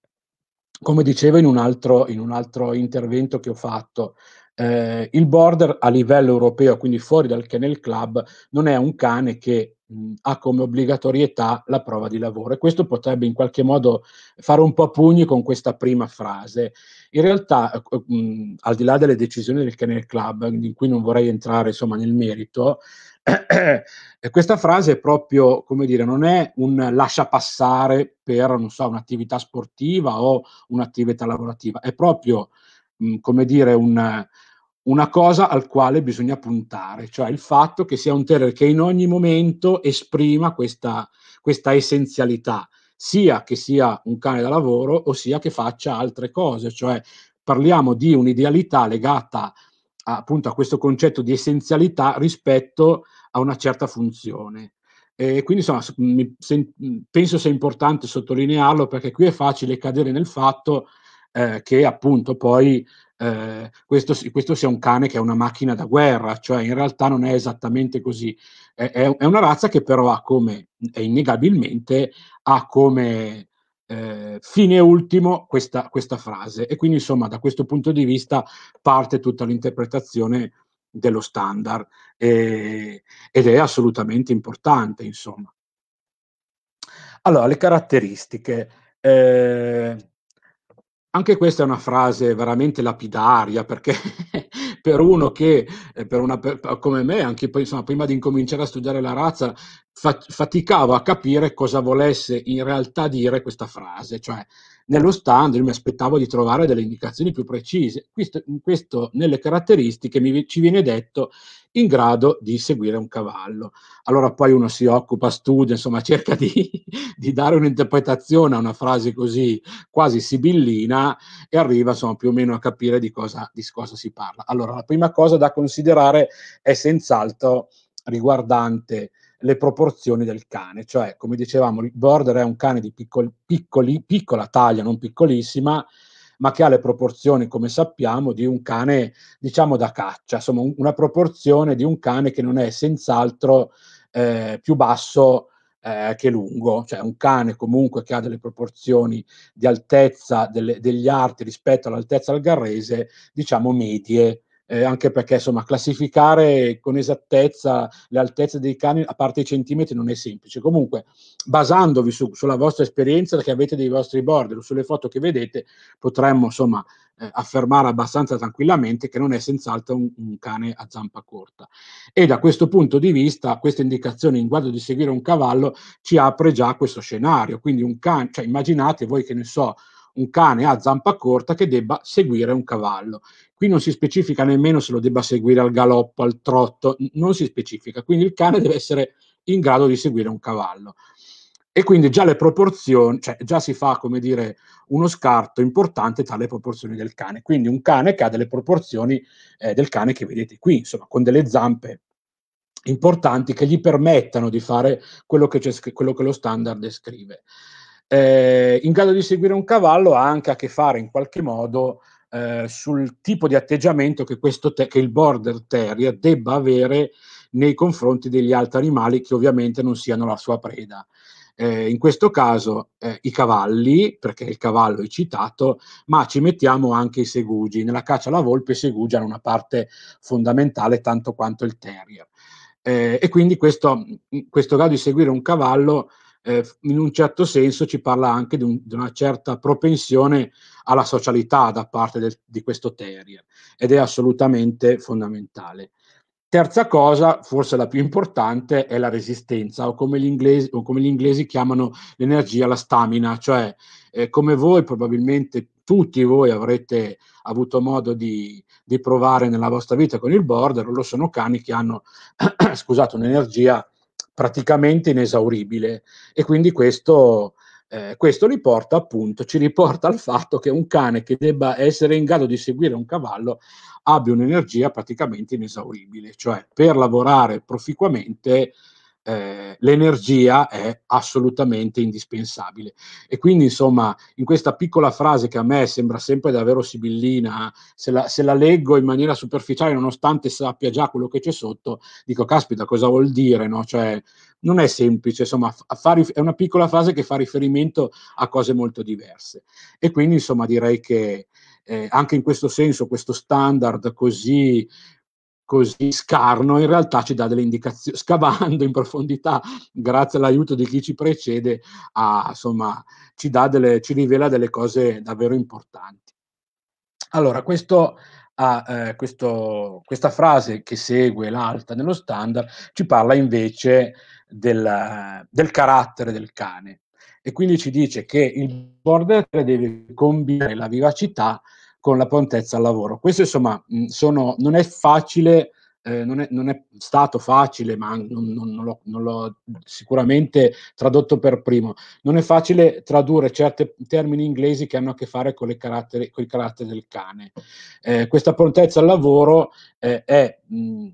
come dicevo in un altro, in un altro intervento che ho fatto, eh, il border a livello europeo, quindi fuori dal kennel club, non è un cane che mh, mm, ha come obbligatorietà la prova di lavoro e questo potrebbe in qualche modo fare un po' pugni con questa prima frase. In realtà, mh, eh, mm, al di là delle decisioni del kennel club, in cui non vorrei entrare insomma, nel merito, [COUGHS] questa frase è proprio, come dire, non è un lascia passare per, so, un'attività sportiva o un'attività lavorativa, è proprio, mm, come dire, un, una cosa al quale bisogna puntare, cioè il fatto che sia un terrore che in ogni momento esprima questa, questa essenzialità, sia che sia un cane da lavoro o sia che faccia altre cose, cioè parliamo di un'idealità legata a a, appunto a questo concetto di essenzialità rispetto a una certa funzione. E quindi insomma, mi, se, penso sia importante sottolinearlo perché qui è facile cadere nel fatto eh, che appunto poi eh, questo, questo, sia un cane che è una macchina da guerra, cioè in realtà non è esattamente così. È, è, è una razza che però ha come, innegabilmente, ha come eh, fine ultimo questa, questa, frase. E quindi, insomma, da questo punto di vista parte tutta l'interpretazione dello standard eh, ed è assolutamente importante, insomma. Allora, le caratteristiche. Eh, anche questa è una frase veramente lapidaria perché [LAUGHS] per uno che, eh, per una, per, come me, anche insomma, prima di incominciare a studiare la razza, faticavo a capire cosa volesse in realtà dire questa frase, cioè nello io mi aspettavo di trovare delle indicazioni più precise. Questo, questo nelle caratteristiche mi, ci viene detto in grado di seguire un cavallo. Allora poi uno si occupa, studia, insomma [LAUGHS] cerca di, di dare un'interpretazione a una frase così quasi sibillina e arriva insomma più o meno a capire di cosa, di cosa si parla. Allora la prima cosa da considerare è senz'altro riguardante le proporzioni del cane, cioè come dicevamo il border è un cane di piccoli, piccoli, piccola taglia, non piccolissima, ma che ha le proporzioni, come sappiamo, di un cane diciamo da caccia, insomma un, una proporzione di un cane che non è senz'altro eh, più basso eh, che lungo, cioè un cane comunque che ha delle proporzioni di altezza delle, degli arti rispetto all'altezza del garrese, diciamo medie eh, anche perché insomma classificare con esattezza le altezze dei cani a parte i centimetri non è semplice. Comunque, basandovi su, sulla vostra esperienza che avete dei vostri border, sulle foto che vedete, potremmo insomma eh, affermare abbastanza tranquillamente che non è senz'altro un, un, cane a zampa corta. E da questo punto di vista, questa indicazione in grado di seguire un cavallo ci apre già questo scenario. Quindi un cane, cioè immaginate voi che ne so, un cane a zampa corta che debba seguire un cavallo. Qui non si specifica nemmeno se lo debba seguire al galoppo, al trotto, non si specifica. Quindi il cane deve essere in grado di seguire un cavallo. E quindi già le proporzioni, cioè già si fa, come dire, uno scarto importante tra le proporzioni del cane. Quindi un cane che ha delle proporzioni eh, del cane che vedete qui, insomma, con delle zampe importanti che gli permettano di fare quello che, quello che lo standard descrive. Eh, in grado di seguire un cavallo ha anche a che fare in qualche modo eh, sul tipo di atteggiamento che, te- che il border terrier debba avere nei confronti degli altri animali che ovviamente non siano la sua preda. Eh, in questo caso eh, i cavalli, perché il cavallo è citato, ma ci mettiamo anche i segugi. Nella caccia alla volpe i segugi hanno una parte fondamentale tanto quanto il terrier. Eh, e quindi questo, questo grado di seguire un cavallo eh, in un certo senso ci parla anche di, un, di, una certa propensione alla socialità da parte del, di questo terrier ed è assolutamente fondamentale. Terza cosa, forse la più importante, è la resistenza, o come gli inglesi, come gli inglesi chiamano l'energia, la stamina, cioè eh, come voi probabilmente tutti voi avrete avuto modo di, di, provare nella vostra vita con il border, lo sono cani che hanno [CLEARS THROAT] scusate, un'energia praticamente inesauribile e quindi questo, eh, questo riporta, appunto, ci riporta al fatto che un cane che debba essere in grado di seguire un cavallo abbia un'energia praticamente inesauribile, cioè per lavorare proficuamente eh, l'energia è assolutamente indispensabile. E quindi, insomma, in questa piccola frase che a me sembra sempre davvero sibillina, se la, se la leggo in maniera superficiale, nonostante sappia già quello che c'è sotto, dico, caspita, cosa vuol dire? No? Cioè, non è semplice, insomma, rif- è una piccola frase che fa riferimento a cose molto diverse. E quindi, insomma, direi che eh, anche in questo senso questo standard così così scarno, in realtà ci dà delle indicazioni, [LAUGHS] scavando in profondità, grazie all'aiuto di chi ci precede, a, insomma, ci, delle, ci, rivela delle cose davvero importanti. Allora, questo, ah, eh, questo, questa frase che segue l'alta nello standard ci parla invece del, del carattere del cane e quindi ci dice che il border deve combinare la vivacità con la prontezza al lavoro. Questo insomma sono, non è facile, eh, non, è, non, è, stato facile, ma non, non, l'ho, non, l'ho, sicuramente tradotto per primo, non è facile tradurre certi termini inglesi che hanno a che fare con, i caratteri del cane. Eh, questa prontezza al lavoro eh, è... Mh,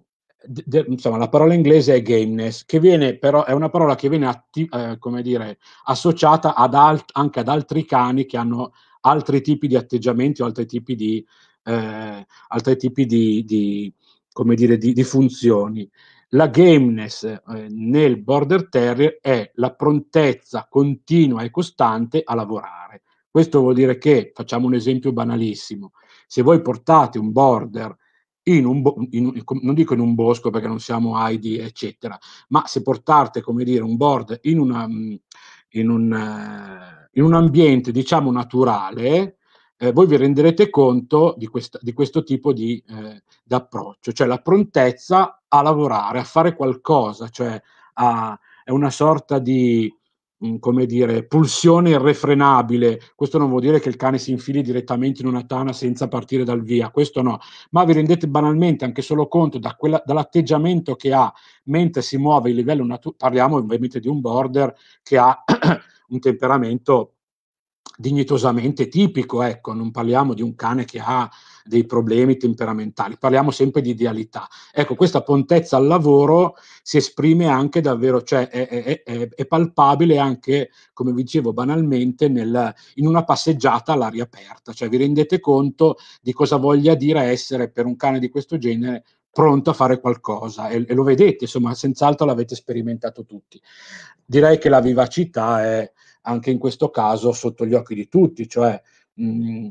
de, insomma, la parola inglese è gameness, che viene però è una parola che viene atti, eh, come dire, associata ad alt, anche ad altri cani che hanno altri tipi di atteggiamenti o altri tipi di, eh, altri tipi di, di come dire, di, di, funzioni. La gameness eh, nel border terrier è la prontezza continua e costante a lavorare. Questo vuol dire che, facciamo un esempio banalissimo, se voi portate un border in un, bo- in, non dico in un bosco perché non siamo Heidi, eccetera, ma se portate, come dire, un border in una, mm, in un, eh, in un ambiente, diciamo, naturale, eh, voi vi renderete conto di, quest- di questo tipo di eh, approccio, cioè la prontezza a lavorare, a fare qualcosa, cioè a, è una sorta di come dire, pulsione irrefrenabile. Questo non vuol dire che il cane si infili direttamente in una tana senza partire dal via, questo no. Ma vi rendete banalmente anche solo conto da quella, dall'atteggiamento che ha mentre si muove il livello naturale. Parliamo ovviamente di un border che ha [CLEARS THROAT] un temperamento dignitosamente tipico, ecco, non parliamo di un cane che ha dei problemi temperamentali, parliamo sempre di idealità. Ecco, questa prontezza al lavoro si esprime anche davvero, cioè è, è, è, è palpabile anche, come vi dicevo banalmente, nel, in una passeggiata all'aria aperta, cioè vi rendete conto di cosa voglia dire essere per un cane di questo genere pronto a fare qualcosa e, e lo vedete, insomma, senz'altro l'avete sperimentato tutti. Direi che la vivacità è anche in questo caso sotto gli occhi di tutti, cioè mh, mm,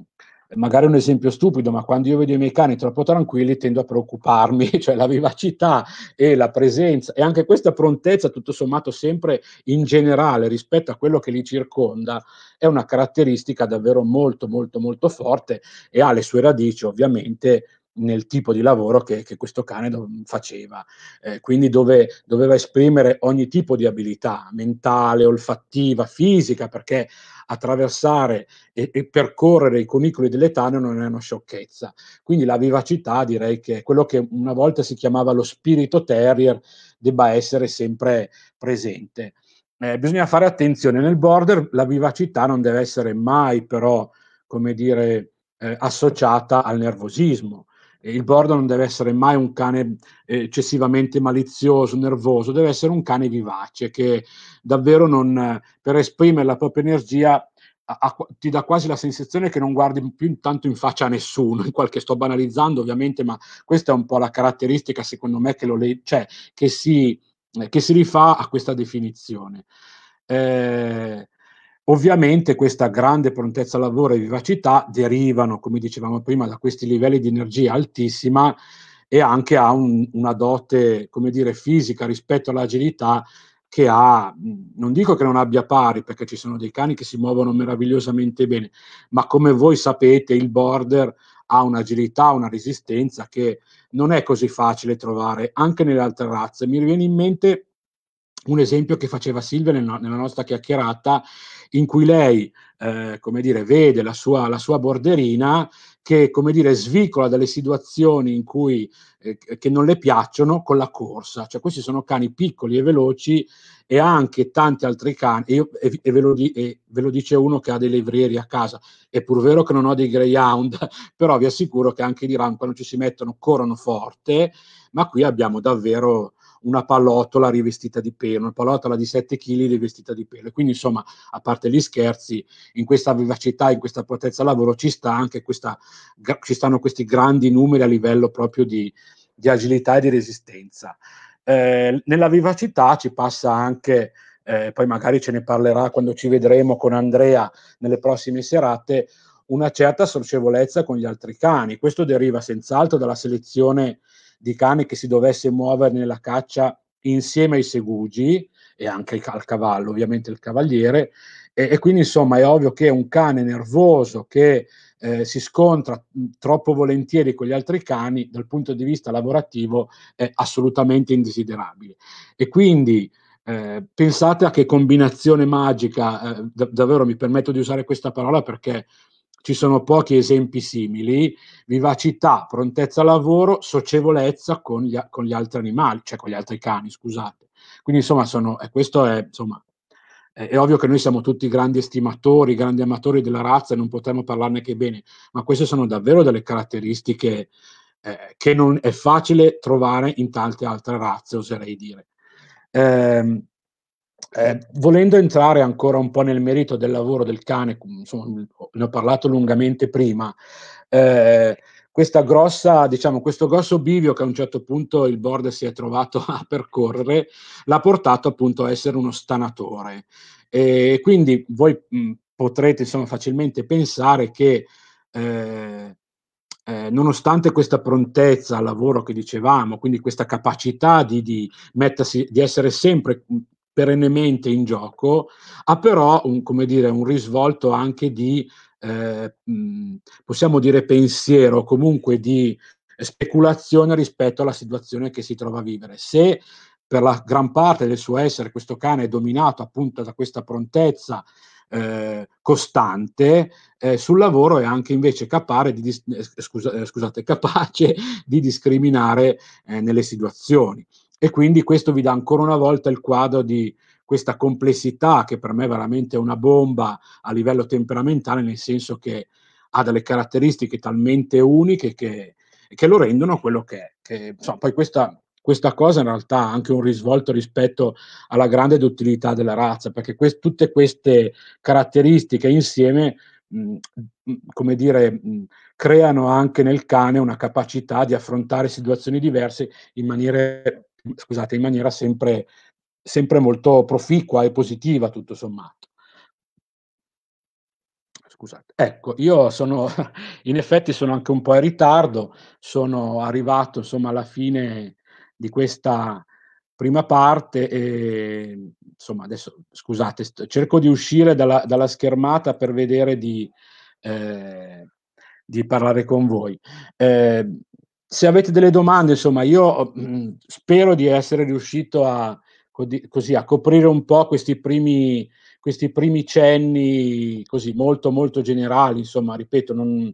magari un esempio stupido, ma quando io vedo i miei cani troppo tranquilli tendo a preoccuparmi, [LAUGHS] cioè la vivacità e la presenza e anche questa prontezza, tutto sommato, sempre in generale rispetto a quello che li circonda, è una caratteristica davvero molto, molto, molto forte e ha le sue radici ovviamente nel tipo di lavoro che, che questo cane do, faceva, eh, quindi dove, doveva esprimere ogni tipo di abilità mentale, olfattiva, fisica, perché attraversare e, e percorrere i cunicoli dell'etano non è una sciocchezza. Quindi la vivacità direi che quello che una volta si chiamava lo spirito terrier debba essere sempre presente. Eh, bisogna fare attenzione, nel border la vivacità non deve essere mai però, come dire, eh, associata al nervosismo il bordo non deve essere mai un cane eh, eccessivamente malizioso, nervoso, deve essere un cane vivace che davvero non, per esprimere la propria energia a, a, ti dà quasi la sensazione che non guardi più intanto in faccia a nessuno, in qualche sto banalizzando ovviamente, ma questa è un po' la caratteristica secondo me che, lo le, cioè, che, si, eh, che si rifà a questa definizione. Eh, Ovviamente questa grande prontezza lavoro e vivacità derivano, come dicevamo prima, da questi livelli di energia altissima e anche a un, una dote, come dire, fisica rispetto all'agilità che ha, non dico che non abbia pari, perché ci sono dei cani che si muovono meravigliosamente bene, ma come voi sapete il border ha un'agilità, una resistenza che non è così facile trovare anche nelle altre razze. Mi viene in mente un esempio che faceva Silvia nella nostra chiacchierata in cui lei, eh, come dire, vede la sua, la sua borderina che, come dire, svicola dalle situazioni in cui, eh, che non le piacciono con la corsa. Cioè, questi sono cani piccoli e veloci e anche tanti altri cani. E, e, e, ve, lo di, e ve, lo dice uno che ha dei levrieri a casa. È pur vero che non ho dei greyhound, [LAUGHS] però vi assicuro che anche di rampa non ci si mettono, corrono forte, ma qui abbiamo davvero una pallottola rivestita di pelo, una pallottola di 7 kg rivestita di pelo. Quindi, insomma, a parte gli scherzi, in questa vivacità, in questa potenza lavoro ci, sta anche questa, ci stanno questi grandi numeri a livello proprio di, di agilità e di resistenza. Eh, nella vivacità ci passa anche eh, poi magari ce ne parlerà quando ci vedremo con Andrea nelle prossime serate, una certa socievolezza con gli altri cani. Questo deriva senz'altro dalla selezione di cane che si dovesse muovere nella caccia insieme ai segugi e anche al cavallo, ovviamente il cavaliere, e, e quindi insomma è ovvio che un cane nervoso che eh, si scontra mm, troppo volentieri con gli altri cani dal punto di vista lavorativo è assolutamente indesiderabile. E quindi eh, pensate a che combinazione magica, eh, dav- davvero mi permetto di usare questa parola perché ci sono pochi esempi simili, vivacità, prontezza al lavoro, socievolezza con gli, con gli, altri animali, cioè con gli altri cani, scusate. Quindi insomma, sono, eh, questo è, insomma, eh, è ovvio che noi siamo tutti grandi estimatori, grandi amatori della razza e non potremmo parlarne che bene, ma queste sono davvero delle caratteristiche eh, che non è facile trovare in tante altre razze, oserei dire. Eh, eh, eh, volendo entrare ancora un po' nel merito del lavoro del cane, insomma, ne ho parlato lungamente prima, eh, grossa, diciamo, questo grosso bivio che a un certo punto il board si è trovato [LAUGHS] a percorrere l'ha portato appunto a essere uno stanatore. E quindi voi mh, potrete insomma, facilmente pensare che eh, eh, nonostante questa prontezza al lavoro che dicevamo, quindi questa capacità di, di, mettersi, di essere sempre perennemente in gioco, ha però un, dire, un risvolto anche di, eh, possiamo dire, pensiero, comunque di speculazione rispetto alla situazione che si trova a vivere. Se per la gran parte del suo essere questo cane è dominato appunto da questa prontezza eh, costante, eh, sul lavoro è anche invece di dis- eh, scusa, eh, scusate, [LAUGHS] capace di discriminare eh, nelle situazioni. E quindi questo vi dà ancora una volta il quadro di questa complessità che per me è veramente una bomba a livello temperamentale, nel senso che ha delle caratteristiche talmente uniche che, che lo rendono quello che è. Che, insomma, poi questa, questa cosa in realtà ha anche un risvolto rispetto alla grande duttilità della razza, perché quest- tutte queste caratteristiche insieme, mh, mh, come dire, mh, creano anche nel cane una capacità di affrontare situazioni diverse in maniera scusate, in maniera sempre, sempre molto proficua e positiva, tutto sommato. Scusate. Ecco, io sono, [LAUGHS] in effetti sono anche un po' in ritardo, sono arrivato insomma alla fine di questa prima parte e insomma adesso scusate, sto, cerco di uscire dalla, dalla, schermata per vedere di, eh, di parlare con voi. Eh, se avete delle domande, insomma, io mh, mm, spero di essere riuscito a, così, a coprire un po' questi primi, questi primi cenni così molto molto generali, insomma, ripeto, non,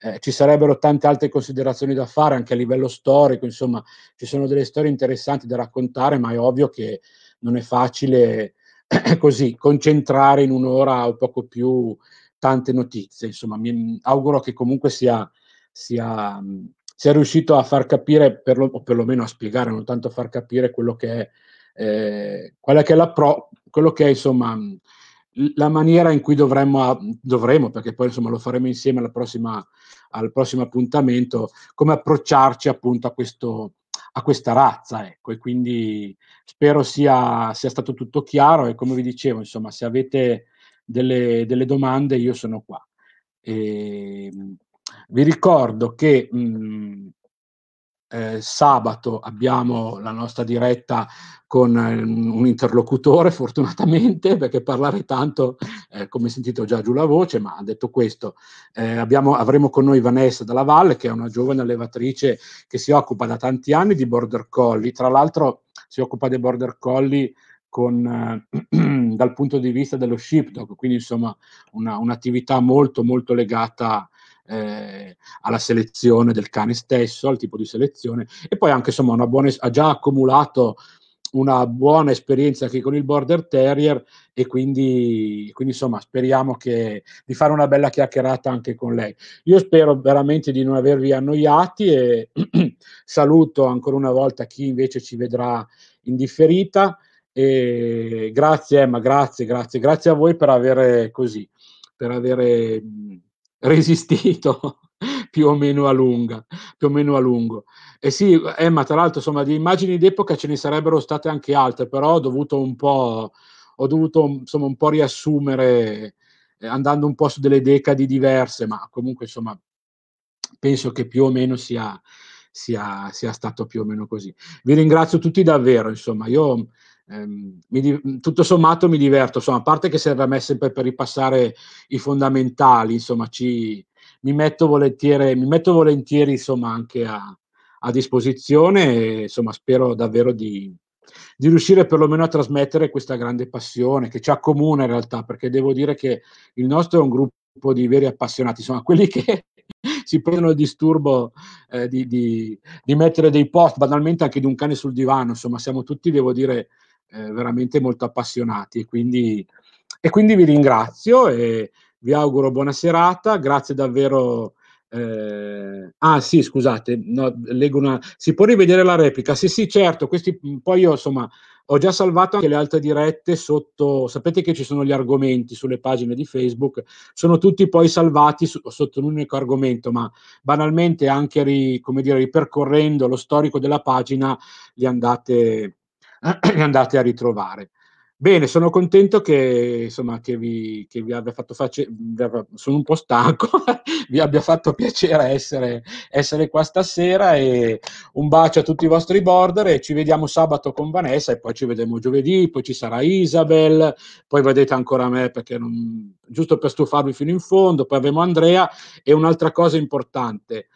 eh, ci sarebbero tante altre considerazioni da fare anche a livello storico, insomma, ci sono delle storie interessanti da raccontare, ma è ovvio che non è facile [CLEARS THROAT] così concentrare in un'ora o poco più tante notizie, insomma, mi mm, auguro che comunque sia, sia mm, sia riuscito a far capire, per lo, o perlomeno a spiegare, non tanto a far capire quello che è, eh, quella che è la pro, quello che è insomma la maniera in cui dovremmo, dovremo, perché poi insomma lo faremo insieme alla prossima, al prossimo appuntamento, come approcciarci appunto a, questo, a questa razza. Ecco. E quindi spero sia, sia, stato tutto chiaro e come vi dicevo, insomma, se avete delle, delle domande io sono qua. E, ehm, vi ricordo che mh, mhmm, eh, sabato abbiamo la nostra diretta con eh, un interlocutore, [LAUGHS] fortunatamente, perché parlare tanto, eh, come sentito già giù la voce, ma detto questo, eh, abbiamo, avremo con noi Vanessa Dalla Valle, che è una giovane allevatrice che si occupa da tanti anni di border collie, tra l'altro si occupa dei border collie con, eh, [CLEARS THROAT] dal punto di vista dello sheepdog, quindi insomma una, un'attività molto molto legata eh, alla selezione del cane stesso, al tipo di selezione e poi anche insomma buona, ha già accumulato una buona esperienza anche con il Border Terrier e quindi, quindi insomma speriamo che, di fare una bella chiacchierata anche con lei. Io spero veramente di non avervi annoiati e [CLEARS THROAT] saluto ancora una volta chi invece ci vedrà in differita e grazie Emma, grazie, grazie, grazie a voi per avere così, per avere... Mh, resistito [LAUGHS] più o meno a lunga, più o meno a lungo. E sì, Emma, tra l'altro, insomma, di immagini d'epoca ce ne sarebbero state anche altre, però ho dovuto un po', ho dovuto, insomma, un po riassumere eh, andando un po' su delle decadi diverse, ma comunque, insomma, penso che più o meno sia, sia, sia stato più o meno così. Vi ringrazio tutti davvero, insomma, io Ehm, mi, mhmm, tutto sommato mi diverto, insomma, a parte che serve a me sempre per ripassare i fondamentali, insomma, ci, mi, metto volentieri, mi metto volentieri insomma, anche a, a disposizione e insomma, spero davvero di, di riuscire perlomeno a trasmettere questa grande passione che ci accomuna in realtà, perché devo dire che il nostro è un gruppo di veri appassionati, insomma, quelli che [LAUGHS] si prendono il disturbo eh, di, di, di mettere dei post, banalmente anche di un cane sul divano, insomma, siamo tutti, devo dire, eh, veramente molto appassionati. E quindi, e quindi, vi ringrazio e vi auguro buona serata. Grazie davvero. Eh, ah sì, scusate, no, leggo una... si può rivedere la replica? Sì, sì, certo. Questi, mm, poi io insomma ho già salvato anche le altre dirette sotto, sapete che ci sono gli argomenti sulle pagine di Facebook, sono tutti poi salvati su, sotto un unico argomento, ma banalmente anche ri, dire, ripercorrendo lo storico della pagina li andate, [CLEARS THROAT] e andate a ritrovare. Bene, sono contento che, insomma, che, vi, che vi, abbia fatto face- sono un po' stanco, [LAUGHS] vi abbia fatto piacere essere, essere, qua stasera e un bacio a tutti i vostri border e ci vediamo sabato con Vanessa e poi ci vedremo giovedì, poi ci sarà Isabel, poi vedete ancora me perché non, giusto per stufarvi fino in fondo, poi avremo Andrea e un'altra cosa importante,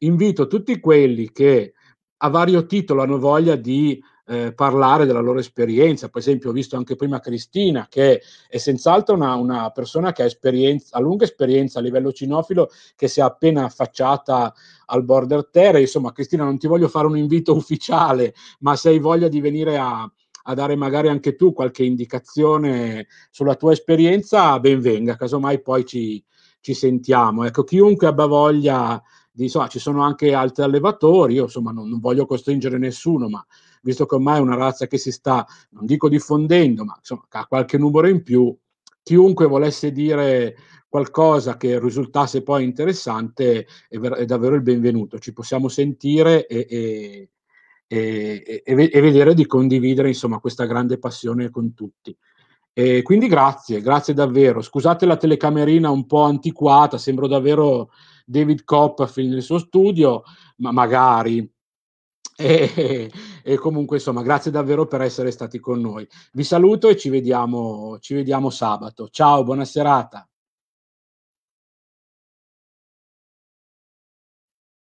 invito tutti quelli che a vario titolo hanno voglia di eh, parlare della loro esperienza. Per esempio, ho visto anche prima Cristina, che è senz'altro una, una persona che ha, esperienza, ha lunga esperienza a livello cinofilo, che si è appena affacciata al Border Terra. Insomma, Cristina, non ti voglio fare un invito ufficiale, ma se hai voglia di venire a, a dare magari anche tu qualche indicazione sulla tua esperienza, benvenga, casomai poi ci, ci sentiamo. Ecco, chiunque abbia voglia. insomma, ci sono anche altri allevatori, io insomma non, non voglio costringere nessuno, ma visto che ormai è una razza che si sta, non dico diffondendo, ma insomma ha qualche numero in più, chiunque volesse dire qualcosa che risultasse poi interessante è, ver- è davvero il benvenuto, ci possiamo sentire e, e e, e, e, vedere di condividere insomma questa grande passione con tutti. E quindi grazie, grazie davvero. Scusate la telecamerina un po' antiquata, sembro davvero David Copperfield nel suo studio, ma magari e, e, comunque, insomma, grazie davvero per essere stati con noi. Vi saluto e ci vediamo, ci vediamo sabato. Ciao, buona serata.